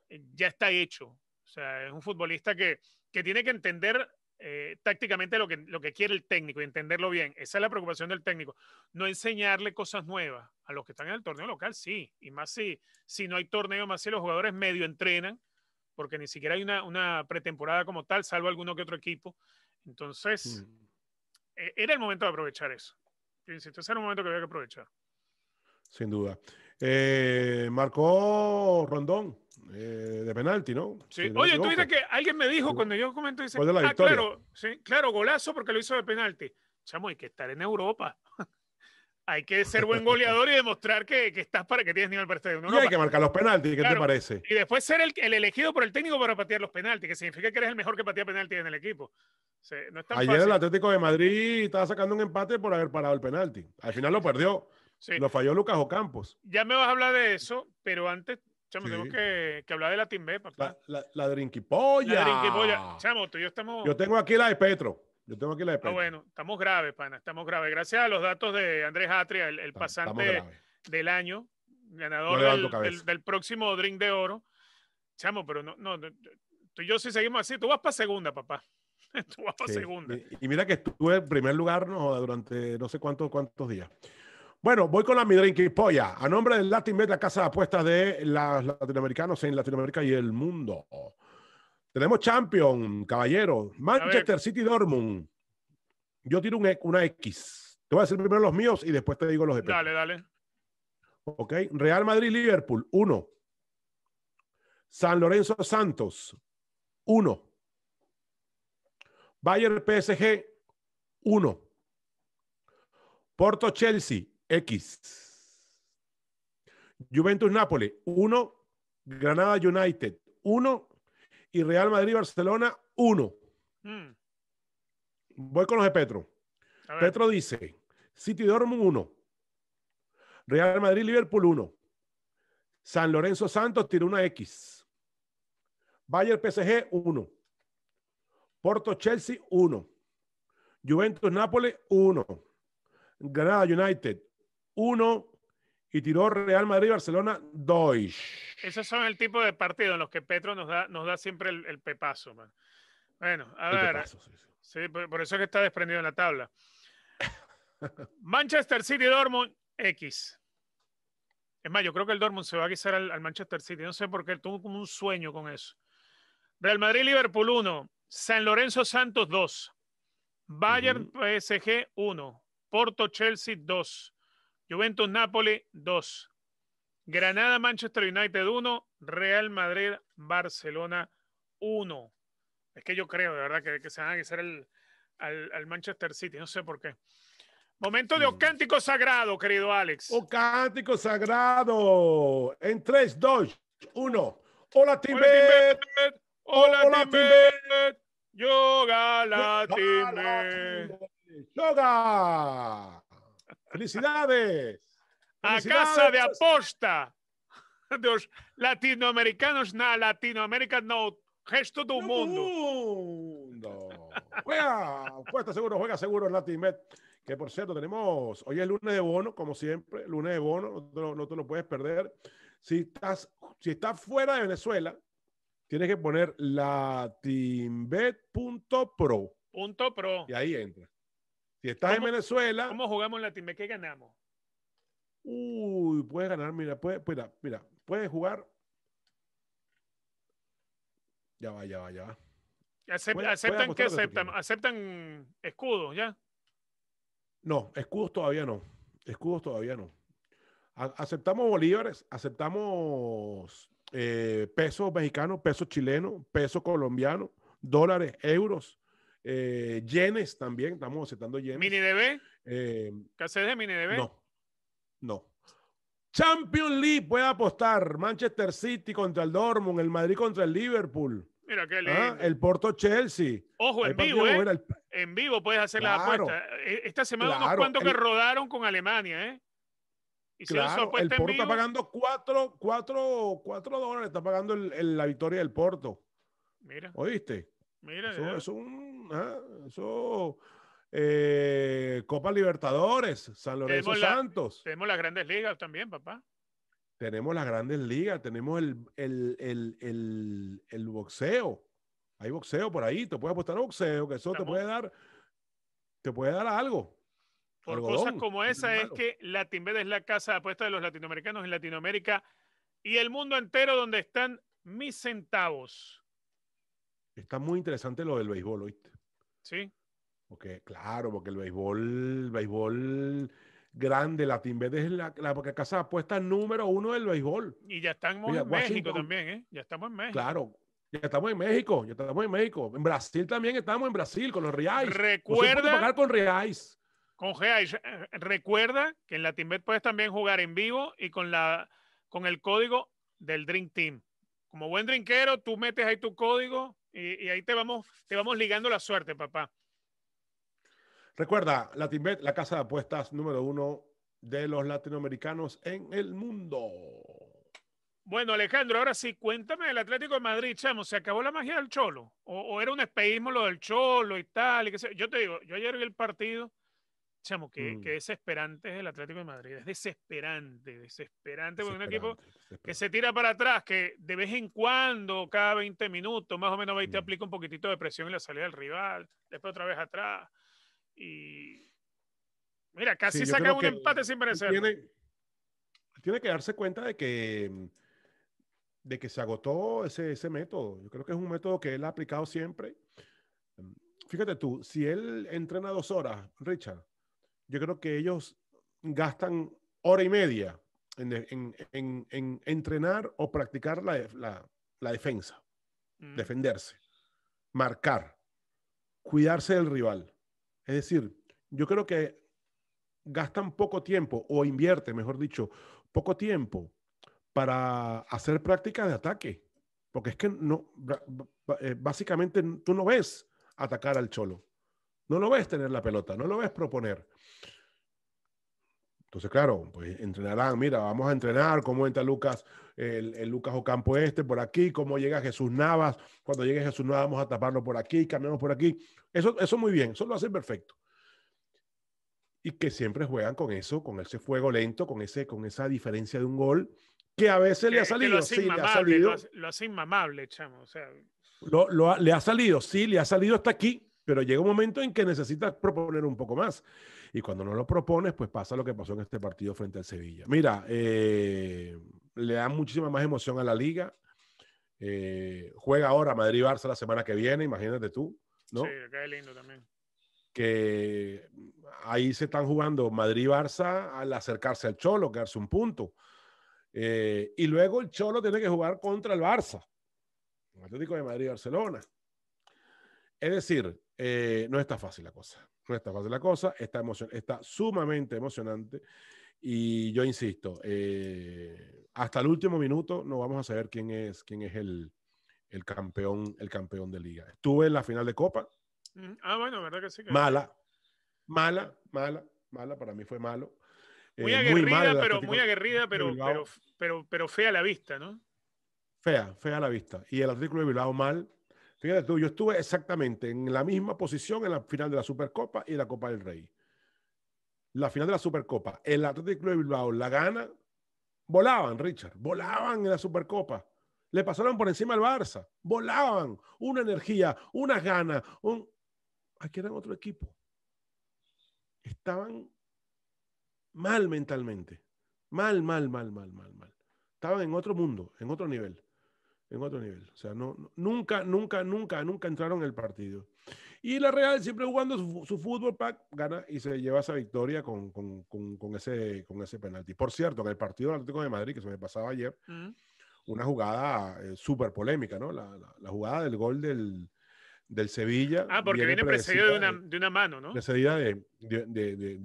eh, ya está hecho. O sea, es un futbolista que, que tiene que entender eh, tácticamente lo que, lo que quiere el técnico y entenderlo bien. Esa es la preocupación del técnico. No enseñarle cosas nuevas a los que están en el torneo local, sí. Y más si, si no hay torneo, más si los jugadores medio entrenan, porque ni siquiera hay una, pretemporada como tal, salvo alguno que otro equipo. Entonces, mm. e, era el momento de aprovechar eso. Yo ese era un momento que había que aprovechar. Sin duda. Marco eh, Marcó Rondón. Eh, de penalti, ¿no? Sí. Oye, tú dices que alguien me dijo cuando yo comento, dice, ah, claro, golazo porque lo hizo de penalti. Chamo, hay que estar en Europa. hay que ser buen goleador y demostrar que, estás para que tienes nivel para estar hay que marcar los penaltis, ¿qué te parece? Y después ser el, el, elegido por el técnico para patear los penaltis, que significa que eres el mejor que patea penaltis en el equipo. Ayer el Atlético de Madrid estaba sacando un empate por haber parado el penalti. Al final lo perdió. Lo falló Lucas Ocampos. Ya me vas a hablar de eso, pero antes Chamo, tengo que, hablar de la Timbé, papá. La, la, la Drinkipolla. Chamo, tú y yo estamos. Yo tengo aquí la de Petro. Yo tengo aquí la de ah, Petro. bueno, estamos graves, pana, estamos graves. Gracias a los datos de Andrés Atria, el, pasante del año, ganador del, próximo Drink de Oro. Chamo, pero no, tú y yo si seguimos así, tú vas para segunda, papá. Tú vas para segunda. Y, mira que estuve en primer lugar no, durante no sé cuántos, cuántos días. Bueno, voy con la y Polla. A nombre de LatinBet, la casa de apuestas de los latinoamericanos en Latinoamérica y el mundo. Tenemos Champion, caballero. Manchester City Dortmund. Yo tiro un, e, una X. Te voy a decir primero los míos y después te digo los de Dale, dale. Ok. Real Madrid-Liverpool, uno. San Lorenzo Santos, uno. Bayern PSG, uno. Porto Chelsea, X. Juventus Nápoles, 1. Granada United, 1. Y Real Madrid Barcelona, 1. Hmm. Voy con los de Petro. Petro dice, City Dortmund 1. Real Madrid Liverpool 1. San Lorenzo Santos tiene una X. Bayern PSG 1. Porto Chelsea 1. Juventus Nápoles 1. Granada United 1 y tiró Real Madrid Barcelona 2. Esos son el tipo de partidos en los que Petro nos da, nos da siempre el, pepazo. Bueno, a ver. sí, por, eso es que está desprendido en la tabla. Manchester City Dortmund X. Es más, yo creo que el Dortmund se va a guisar al, al Manchester City. No sé por qué, tuvo como un sueño con eso. Real Madrid-Liverpool 1, San Lorenzo-Santos 2, Bayern-PSG 1, Porto-Chelsea 2, Juventus Nápoles 2. Granada Manchester United 1. Real Madrid Barcelona 1. Es que yo creo, de verdad, que, se van a guisar al, Manchester City. No sé por qué. Momento de mm. Ocántico Sagrado, querido Alex. Ocántico Sagrado. En 3, 2, 1. Hola, Timber. Oh, hola, Hola Yoga, la Yoga. ¡Felicidades! A casa de aposta Los latinoamericanos na Latinoamérica no ¡Gesto do mundo. mundo. Juega, seguro, juega seguro en Que por cierto, tenemos, hoy es lunes de bono, como siempre, lunes de bono, no te lo, puedes perder. Si estás, si estás fuera de Venezuela, tienes que poner latinbet.pro Y ahí entras. Si estás en Venezuela. ¿Cómo jugamos en Timbe? ¿Qué ganamos? Uy, puedes ganar, mira, puedes, mira, puedes jugar. Ya va, ya va, ya va. ¿Aceptan qué? aceptan? escudos ya? No, escudos todavía no. Escudos todavía no. aceptamos bolívares, aceptamos eh, pesos mexicanos, pesos chilenos, pesos colombianos, dólares, euros, eh, yenes también, estamos aceptando yenes. ¿Mini DB? Eh, de Mini No, no. Champions League puede apostar Manchester City contra el Dortmund, el Madrid contra el Liverpool. Mira qué ¿Ah? lindo. el Porto Chelsea. Ojo, en vivo, ¿eh? En vivo puedes hacer la apuesta. E, esta semana unos cuantos que rodaron con Alemania, ¿eh? en vivo el Porto está pagando cuatro, cuatro, cuatro dólares, está pagando la victoria del Porto. Mira. ¿Oíste? Mira, eso, es un. Eh, Copa Libertadores, San Lorenzo Santos. Tenemos las grandes ligas también, papá. Tenemos las grandes ligas, tenemos el, boxeo. Hay boxeo por ahí, te puedes apostar boxeo, que eso te puede dar, te puede dar algo. Por cosas como esa es que Latinbet es la casa de apuestas de los latinoamericanos en Latinoamérica y el mundo entero donde están mis centavos. Está muy interesante lo del béisbol, ¿oíste? Sí. Porque, claro, porque el béisbol, béisbol grande, la es la, casa de apuesta número uno del béisbol. Y ya estamos en México también, ¿eh? Ya estamos en México. Claro, ya estamos en México, ya estamos en México. En Brasil también estamos en Brasil con los reais. Recuerda. jugar con reais. Con reais. Eh, eh, recuerda que en la puedes también jugar en vivo y con, la, con el código del Dream Team como buen drinkero, tú metes ahí tu código y, ahí te vamos, te vamos ligando la suerte, papá. Recuerda, Latinbet, la casa de apuestas número uno de los latinoamericanos en el mundo. Bueno, Alejandro, ahora sí, cuéntame del Atlético de Madrid, chamo, ¿se acabó la magia del Cholo? ¿O, era un espeísmo lo del Cholo y tal? Y sé? Yo te digo, yo ayer vi el partido chamo, que, desesperante mm. es el Atlético de Madrid. Es desesperante, desesperante, porque un equipo que se tira para atrás, que de vez en cuando, cada 20 minutos, más o menos, 20 mm. aplica un poquitito de presión en la salida del rival, después otra vez atrás. Y. Mira, casi saca un empate sin merecer. Tiene, que darse cuenta de que mm, de que se agotó ese método. Yo creo que es un método que él ha aplicado siempre. Fíjate tú, si él entrena dos horas, Richard, yo creo que ellos gastan hora y media en, entrenar o practicar la, defensa, mm. defenderse, marcar, cuidarse del rival. Es decir, yo creo que gastan poco tiempo o invierte, mejor dicho, poco tiempo para hacer prácticas de ataque, porque es que no eh, básicamente tú no ves atacar al cholo. No lo ves tener la pelota, no lo ves proponer. Entonces, claro, pues entrenarán, mira, vamos a entrenar cómo entra Lucas, el, Lucas Ocampo este por aquí, cómo llega Jesús Navas, cuando llegue Jesús Navas vamos a taparlo por aquí, cambiamos por aquí. Eso, eso muy bien, eso lo hacen perfecto. Y que siempre juegan con eso, con ese fuego lento, con, ese, con esa diferencia de un gol, que a veces le ha salido, sí, le ha salido. Lo hace, inmamable, chamo, le ha salido, sí, le ha salido hasta aquí, pero llega un momento en que necesitas proponer un poco más. Y cuando no lo propones, pues pasa lo que pasó en este partido frente al Sevilla. Mira, eh, le da muchísima más emoción a la liga. Eh, juega ahora Madrid-Barça la semana que viene, imagínate tú. ¿no? Sí, qué lindo también. Que ahí se están jugando Madrid-Barça al acercarse al Cholo, quedarse un punto. Eh, y luego el Cholo tiene que jugar contra el Barça. El Atlético de Madrid-Barcelona. Es decir, eh, no está fácil la cosa, no está fácil la cosa, está, emocion está sumamente emocionante y yo insisto, eh, hasta el último minuto no vamos a saber quién es, quién es el, el, campeón, el campeón de liga. Estuve en la final de Copa. Mm, ah, mala, mala, mala, mala, para mí fue malo. Eh, muy aguerrida, pero muy aguerrida, pero, pero, pero, fea a la vista, ¿no? Fea, fea a la vista. Y el artículo de Bilbao mal, Fíjate tú, yo estuve exactamente en la misma posición en la final de la Supercopa y la Copa del Rey. La final de la Supercopa, el Atlético Club de Bilbao la gana, volaban, Richard, volaban en la Supercopa. Le pasaron por encima al Barça, volaban, una energía, una ganas, un... Aquí eran otro equipo. Estaban mal mentalmente, mal, mal, mal, mal, mal, mal. Estaban en otro mundo, en otro nivel en otro nivel. O sea, no, nunca, nunca, nunca, nunca entraron en el partido. Y la Real siempre jugando su, fútbol pack, gana y se lleva esa victoria con, con, con, ese, con ese penalti. Por cierto, en el partido Atlético de Madrid, que se me pasaba ayer, mm. una jugada eh, súper polémica, ¿no? La, jugada del gol del, del Sevilla. Ah, porque viene, precedida de una, mano, ¿no? Precedida de,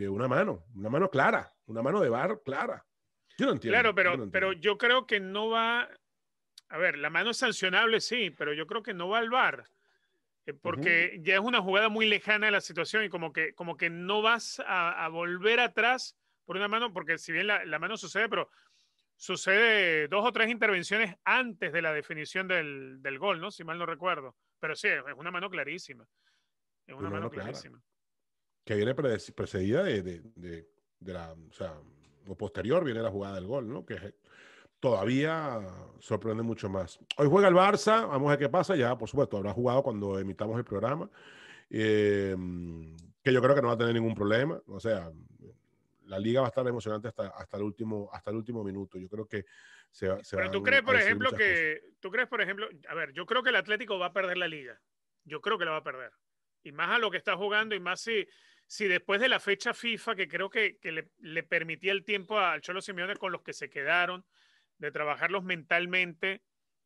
una mano, una mano clara, una mano de bar clara. Yo no entiendo. Claro, pero pero yo creo que no va a ver, la mano es sancionable, sí, pero yo creo que no va al bar eh, Porque ya es una jugada muy lejana de la situación y como que, como que no vas a, volver atrás por una mano, porque si bien la, la, mano sucede, pero sucede dos o tres intervenciones antes de la definición del, gol, ¿no? Si mal no recuerdo. Pero sí, es una mano clarísima. Es una, mano, clarísima. Que viene precedida de, la, o sea, o posterior viene la jugada del gol, ¿no? Que, todavía sorprende mucho más. Hoy juega el Barça, vamos a ver qué pasa, ya por supuesto habrá jugado cuando emitamos el programa, em, que yo creo que no va a tener ningún problema, o sea, la liga va a estar emocionante hasta, hasta, el, último, hasta el último minuto, yo creo que se, se Pero tú crees, por ejemplo, que, tú crees, por ejemplo, a ver, yo creo que el Atlético va a perder la liga, yo creo que la va a perder, y más a lo que está jugando, y más si si después de la fecha FIFA, que creo que, que le, le, permitía el tiempo al Cholo Simeone con los que se quedaron, de trabajarlos mentalmente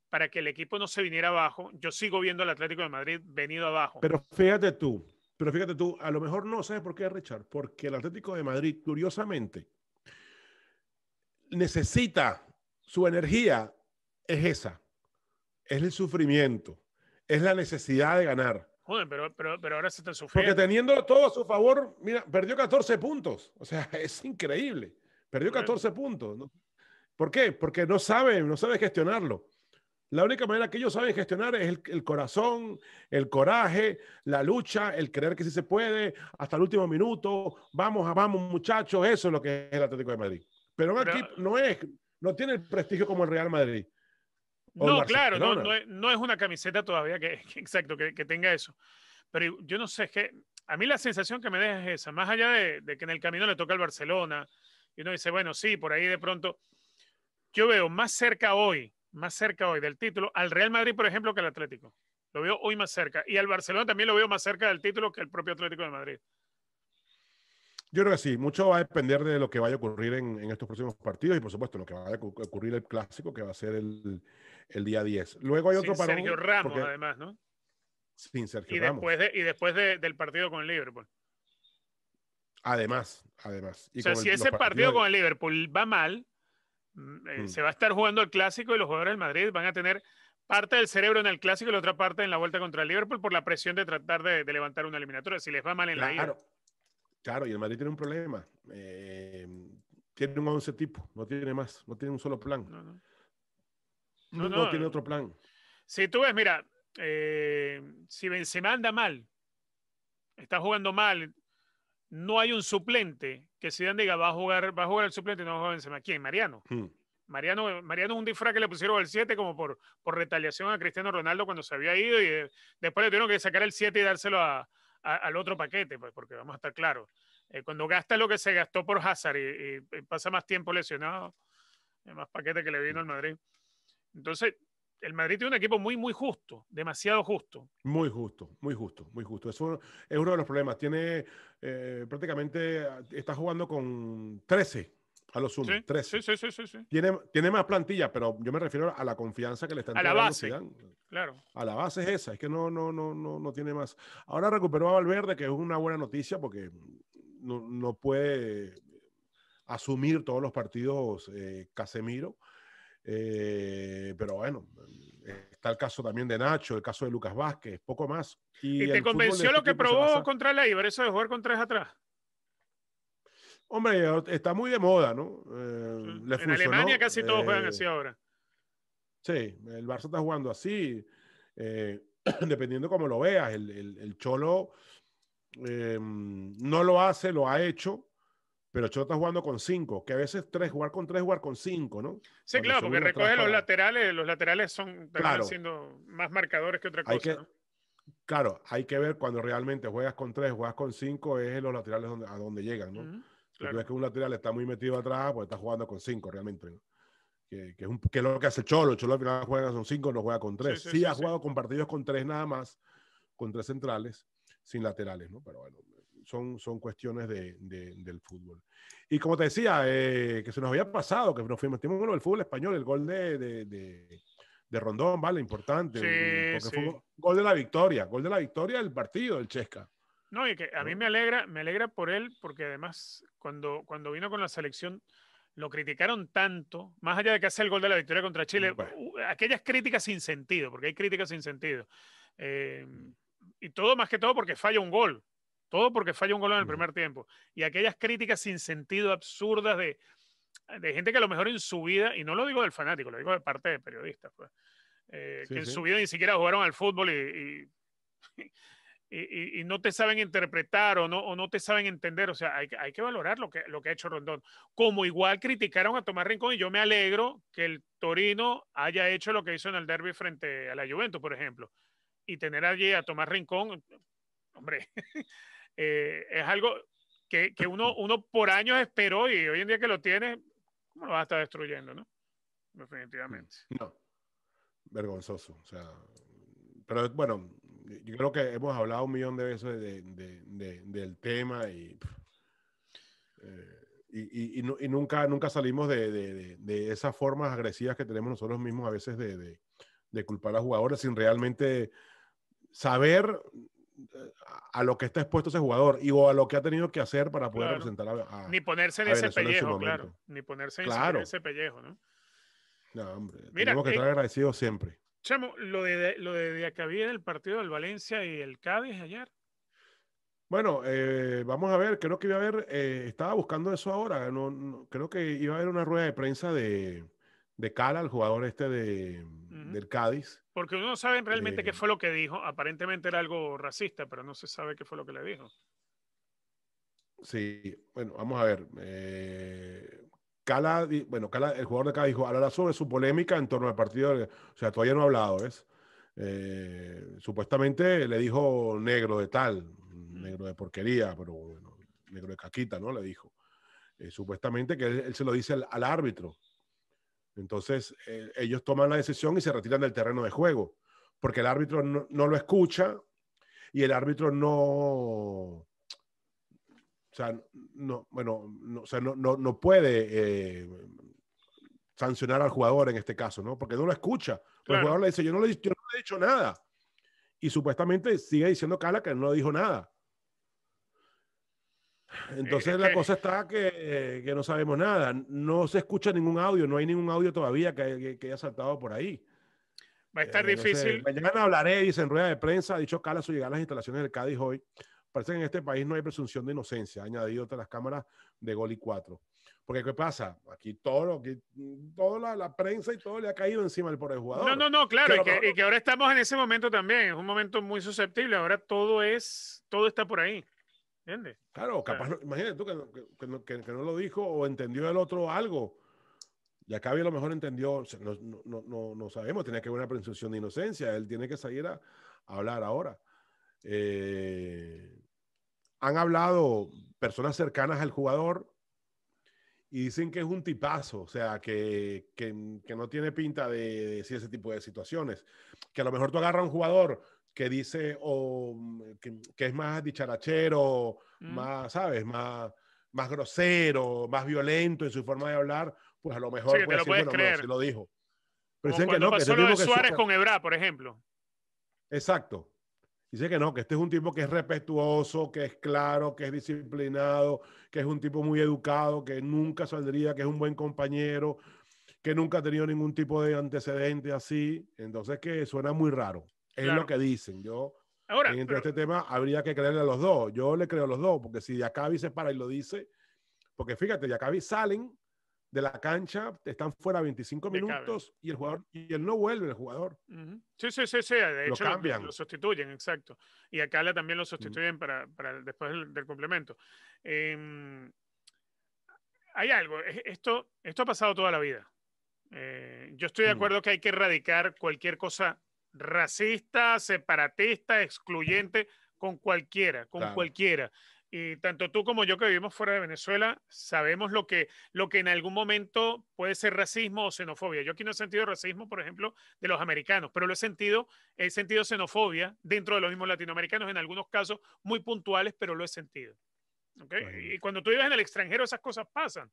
para que el equipo no se viniera abajo. Yo sigo viendo al Atlético de Madrid venido abajo. Pero fíjate tú, pero fíjate tú, a lo mejor no sabes por qué, Richard, porque el Atlético de Madrid, curiosamente, necesita su energía, es esa, es el sufrimiento, es la necesidad de ganar. Joder, pero, ahora se está sufriendo. Porque teniendo todo a su favor, mira, perdió 14 puntos. O sea, es increíble. Perdió 14 puntos. No, ¿Por qué? Porque no saben, no saben gestionarlo. La única manera que ellos saben gestionar es el, corazón, el coraje, la lucha, el creer que sí se puede, hasta el último minuto, vamos, a vamos muchachos, eso es lo que es el Atlético de Madrid. Pero aquí no es, no tiene el prestigio como el Real Madrid. No, claro, no, es, no, es, una camiseta todavía que, exacto, que, tenga eso. Pero yo no sé, que a mí la sensación que me deja es esa, más allá de, de que en el camino le toca al Barcelona, y uno dice, bueno, sí, por ahí de pronto yo veo más cerca hoy, más cerca hoy del título al Real Madrid, por ejemplo, que al Atlético. Lo veo hoy más cerca. Y al Barcelona también lo veo más cerca del título que el propio Atlético de Madrid. Yo creo que sí, mucho va a depender de lo que vaya a ocurrir en, estos próximos partidos y por supuesto lo que vaya a ocurrir el clásico que va a ser el, día 10. Luego hay otro partido Sergio Ramos, además, ¿no? Sin Sergio y Después y después del partido con el Liverpool. Además, además. o sea, si ese partido con el Liverpool va mal, Mm, eh, mm. Se va a estar jugando el clásico y los jugadores del Madrid van a tener parte del cerebro en el clásico y la otra parte en la vuelta contra el Liverpool por la presión de tratar de, levantar una eliminatoria. Si les va mal en la Claro, y el Madrid tiene un problema. Eh, tiene un 11 tipo, no tiene más, no tiene un solo plan. No, tiene otro plan. Si tú ves, mira, eh, si Benzema anda mal, está jugando mal, no hay un suplente que Zidane diga, va a jugar, va a jugar el suplente, no va a ¿Quién? Mariano. Hmm. Mariano, Mariano es un disfraz que le pusieron al 7 como por, por retaliación a Cristiano Ronaldo cuando se había ido y eh, después le tuvieron que sacar el 7 y dárselo al otro paquete, pues, porque vamos a estar claros. Eh, cuando gasta lo que se gastó por Hazard y, pasa más tiempo lesionado, más paquete que le vino al Madrid. Entonces, el Madrid tiene un equipo muy, muy justo, demasiado justo. Muy justo, muy justo, muy justo. Eso es uno de los problemas. Tiene eh, prácticamente, está jugando con 13 a los sumo, sí, 13. Sí, sí, Tiene, tiene más plantilla, pero yo me refiero a la confianza que le están dando. A la base, claro. A la base es esa, es que no, no, no, no, no tiene más. Ahora recuperó a Valverde, que es una buena noticia porque no, puede asumir todos los partidos eh, Casemiro. Eh, pero bueno, está el caso también de Nacho, el caso de Lucas Vázquez, poco más. ¿Y, te convenció este lo que probó contra el Eibar, eso de jugar con tres atrás? Hombre, está muy de moda, ¿no? Eh, en Alemania casi todos juegan eh, así ahora. Sí, el Barça está jugando así, dependiendo cómo lo veas. el Cholo no lo hace, lo ha hecho, pero Cholo está jugando con cinco, que a veces tres, jugar con tres, jugar con cinco, ¿no? Sí, claro, porque recoge los laterales, los laterales son claro. siendo más marcadores que otra cosa. Claro, hay que ver cuando realmente juegas con tres, juegas con cinco, es en los laterales donde, a donde llegan, ¿no? Uh es que un lateral está muy metido atrás, pues está jugando con cinco realmente, que, es lo que hace Cholo. Cholo al final juega con cinco, no juega con tres. Sí, sí ha jugado con partidos con tres nada más, con tres centrales, sin laterales, ¿no? Pero bueno, son, son cuestiones de, del fútbol. Y como te decía, eh, que se nos había pasado, que nos fuimos lo del fútbol español, el gol de, de, de Rondón, ¿vale? Importante. gol de la victoria, gol de la victoria del partido, del Chesca. No, y que a mí me alegra, me alegra por él, porque además cuando, cuando vino con la selección lo criticaron tanto, más allá de que hace el gol de la victoria contra Chile, uh, aquellas críticas sin sentido, porque hay críticas sin sentido. Eh, mm. y todo más que todo porque falla un gol. Todo porque falla un gol en el primer tiempo. Y aquellas críticas sin sentido, absurdas de, gente que a lo mejor en su vida, y no lo digo del fanático, lo digo de parte de periodistas, pues, eh, que en su vida ni siquiera jugaron al fútbol y, no te saben interpretar o no, no, te saben entender. O sea, hay, hay que valorar lo que, lo que ha hecho Rondón. Como igual criticaron a Tomás Rincón y yo me alegro que el Torino haya hecho lo que hizo en el derby frente a la Juventus, por ejemplo. Y tener allí a Tomás Rincón, hombre. Eh, es algo que, que, uno, uno por años esperó y hoy en día que lo tiene ¿cómo lo va a estar destruyendo, no? Definitivamente. No, vergonzoso. O sea, pero bueno, yo creo que hemos hablado un millón de veces de, de, del tema y... Eh, y, y, nunca, nunca salimos de, de, de, esas formas agresivas que tenemos nosotros mismos a veces de, de culpar a jugadores sin realmente saber a lo que está expuesto ese jugador y o a lo que ha tenido que hacer para poder representar a, Ni ponerse en ese pellejo, claro. Ni ponerse en ese pellejo, ¿no? No, hombre. tenemos que eh, estar agradecidos siempre. Chamo, lo de, lo de el partido del Valencia y el Cádiz ayer. Bueno, eh, vamos a ver, creo que iba a haber, eh, estaba buscando eso ahora, creo que iba a haber una rueda de prensa de, de Cala, el jugador este de, del Cádiz. Porque uno no sabe realmente qué eh, fue lo que dijo. Aparentemente era algo racista, pero no se sabe qué fue lo que le dijo. Sí, bueno, vamos a ver. Eh, Cala, bueno, Cala, el jugador de Cádiz dijo, hablará sobre su polémica en torno al partido. o sea, todavía no ha hablado, ¿ves? Eh, supuestamente le dijo negro de tal, negro de porquería, pero negro de caquita, ¿no? Le dijo. supuestamente que él, se lo dice al árbitro entonces, eh, ellos toman la decisión y se retiran del terreno de juego, porque el árbitro no, lo escucha y el árbitro no, o sea, no, bueno, no, no, no, puede eh, sancionar al jugador en este caso, ¿no? Porque no lo escucha. El jugador le dice, yo no le, he dicho nada. Y supuestamente sigue diciendo Cala que no le dijo nada. Entonces eh, la cosa está que, que, no sabemos nada. No se escucha ningún audio, no hay ningún audio todavía que, que, haya saltado por ahí. Va a estar eh, difícil. Mañana hablaré, dice en rueda de prensa, ha dicho su llegar a las instalaciones del Cádiz hoy. Parece que en este país no hay presunción de inocencia, ha añadido otras las cámaras de Gol y 4. Porque, ¿qué pasa? Aquí todo lo que, toda la, prensa y todo le ha caído encima al pobre jugador. No, no, no, claro, y que, y que, ahora estamos en ese momento también, es un momento muy susceptible, ahora todo es, todo está por ahí. ¿Entiendes? Claro, imagínate tú que, no lo dijo o entendió el otro algo. Y acá a lo mejor entendió, no, sabemos, tenía que haber una presunción de inocencia, él tiene que salir a, hablar ahora. Eh, han hablado personas cercanas al jugador y dicen que es un tipazo, o sea, que, no tiene pinta de, de, decir ese tipo de situaciones. Que a lo mejor tú agarras a un jugador que dice o mm, que, es más dicharachero, mm. más, ¿sabes? Más, más grosero, más violento en su forma de hablar, pues a lo mejor sí, lo lo dijo. Pero que no, lo de Suárez con Ebra, por ejemplo. Exacto. Dice que no, que este es un tipo que es respetuoso, que es claro, que es disciplinado, que es un tipo muy educado, que nunca saldría, que es un buen compañero, que nunca ha tenido ningún tipo de antecedente así. Entonces que suena muy raro. Es lo que dicen. Yo, Ahora, en este tema, habría que creerle a los dos. Yo le creo a los dos, porque si Yacabi se para y lo dice, porque fíjate, Yacabi salen de la cancha, están fuera 25 minutos y el jugador, y él no vuelve, el jugador. Sí, sí, sí, sí, de lo hecho cambian. Lo, sustituyen, exacto. Y a también lo sustituyen para, después del, complemento. Em, hay algo, esto, esto ha pasado toda la vida. Eh, yo estoy de mm. acuerdo que hay que erradicar cualquier cosa racista, separatista, excluyente con cualquiera, con cualquiera. Y tanto tú como yo que vivimos fuera de Venezuela sabemos lo que, lo que en algún momento puede ser racismo o xenofobia. Yo aquí no he sentido racismo, por ejemplo, de los americanos, pero lo he sentido, he sentido xenofobia dentro de los mismos latinoamericanos, en algunos casos muy puntuales, pero lo he sentido. ¿Okay? Y cuando tú vives en el extranjero, esas cosas pasan.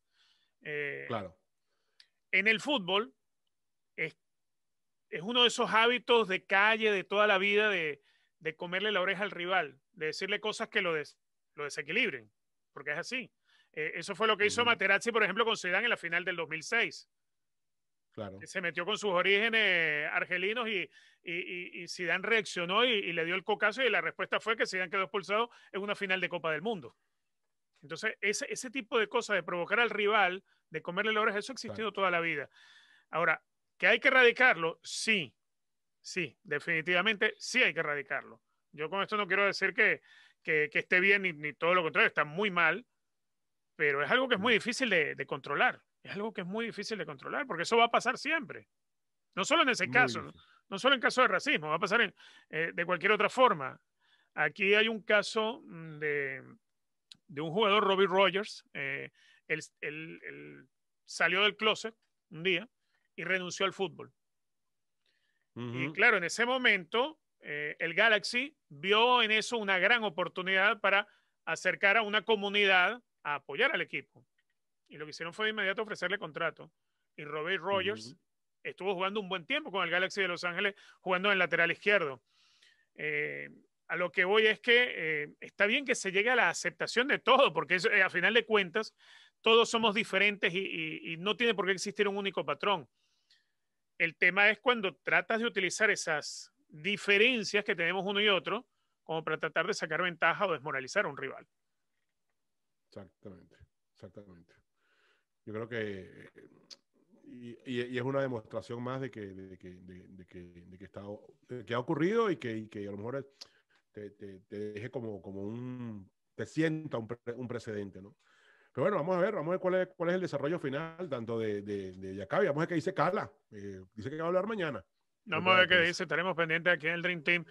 Eh, claro. En el fútbol, es es uno de esos hábitos de calle de toda la vida de, comerle la oreja al rival, de decirle cosas que lo, lo desequilibren, porque es así. Eh, eso fue lo que hizo Materazzi, por ejemplo, con Zidane en la final del 2006. Claro. Se metió con sus orígenes argelinos y, y, Zidane reaccionó y, le dio el cocazo y la respuesta fue que Zidane quedó expulsado en una final de Copa del Mundo. Entonces, ese, ese tipo de cosas de provocar al rival, de comerle la oreja, eso ha existido toda la vida. Ahora, ¿Que hay que erradicarlo? Sí, sí, definitivamente sí hay que erradicarlo. Yo con esto no quiero decir que, que, esté bien ni, todo lo contrario, está muy mal, pero es algo que es muy difícil de, controlar. Es algo que es muy difícil de controlar, porque eso va a pasar siempre. No solo en ese caso, no, solo en caso de racismo, va a pasar eh, de cualquier otra forma. Aquí hay un caso mm, de, de un jugador, Robbie Rogers. Eh, él, salió del closet un día y renunció al fútbol. Y claro, en ese momento eh, el Galaxy vio en eso una gran oportunidad para acercar a una comunidad a apoyar al equipo. Y lo que hicieron fue de inmediato ofrecerle contrato. Y Robert Rogers estuvo jugando un buen tiempo con el Galaxy de Los Ángeles, jugando en el lateral izquierdo. Eh, a lo que voy es que eh, está bien que se llegue a la aceptación de todo, porque a final de cuentas todos somos diferentes y no tiene por qué existir un único patrón. El tema es cuando tratas de utilizar esas diferencias que tenemos uno y otro como para tratar de sacar ventaja o desmoralizar a un rival. Exactamente, exactamente. Yo creo que y, es una demostración más de que, de que, ha ocurrido y que, a lo mejor te, deje como, como un, te sienta un, un precedente, ¿no? Pero bueno, vamos a ver, vamos a ver cuál es, el desarrollo final, tanto de, de, Vamos a ver qué dice Carla. Eh, dice que va a hablar mañana. Vamos a ver qué dice, estaremos pendientes aquí en el Dream Team.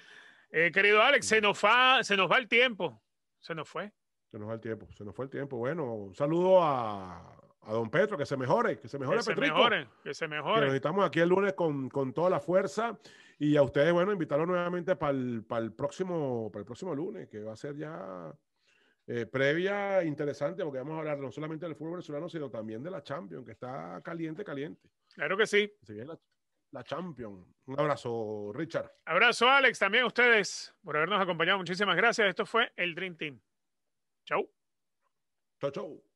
Eh, querido Alex, se nos, va el tiempo. Se nos fue. Se nos va el tiempo, se nos fue el tiempo. Bueno, un saludo a, don Petro, que se mejore, que se mejore, que se mejore, que se mejore. nos estamos aquí el lunes con, toda la fuerza. Y a ustedes, bueno, invitarlos nuevamente próximo, para el próximo lunes, que va a ser ya eh, previa interesante, porque vamos a hablar no solamente del fútbol venezolano, sino también de la Champions, que está caliente, caliente. Claro que sí. la, la Champions. Un abrazo, Richard. Abrazo, Alex, también a ustedes por habernos acompañado. Muchísimas gracias. Esto fue el Dream Team. Chau. Chau, chau.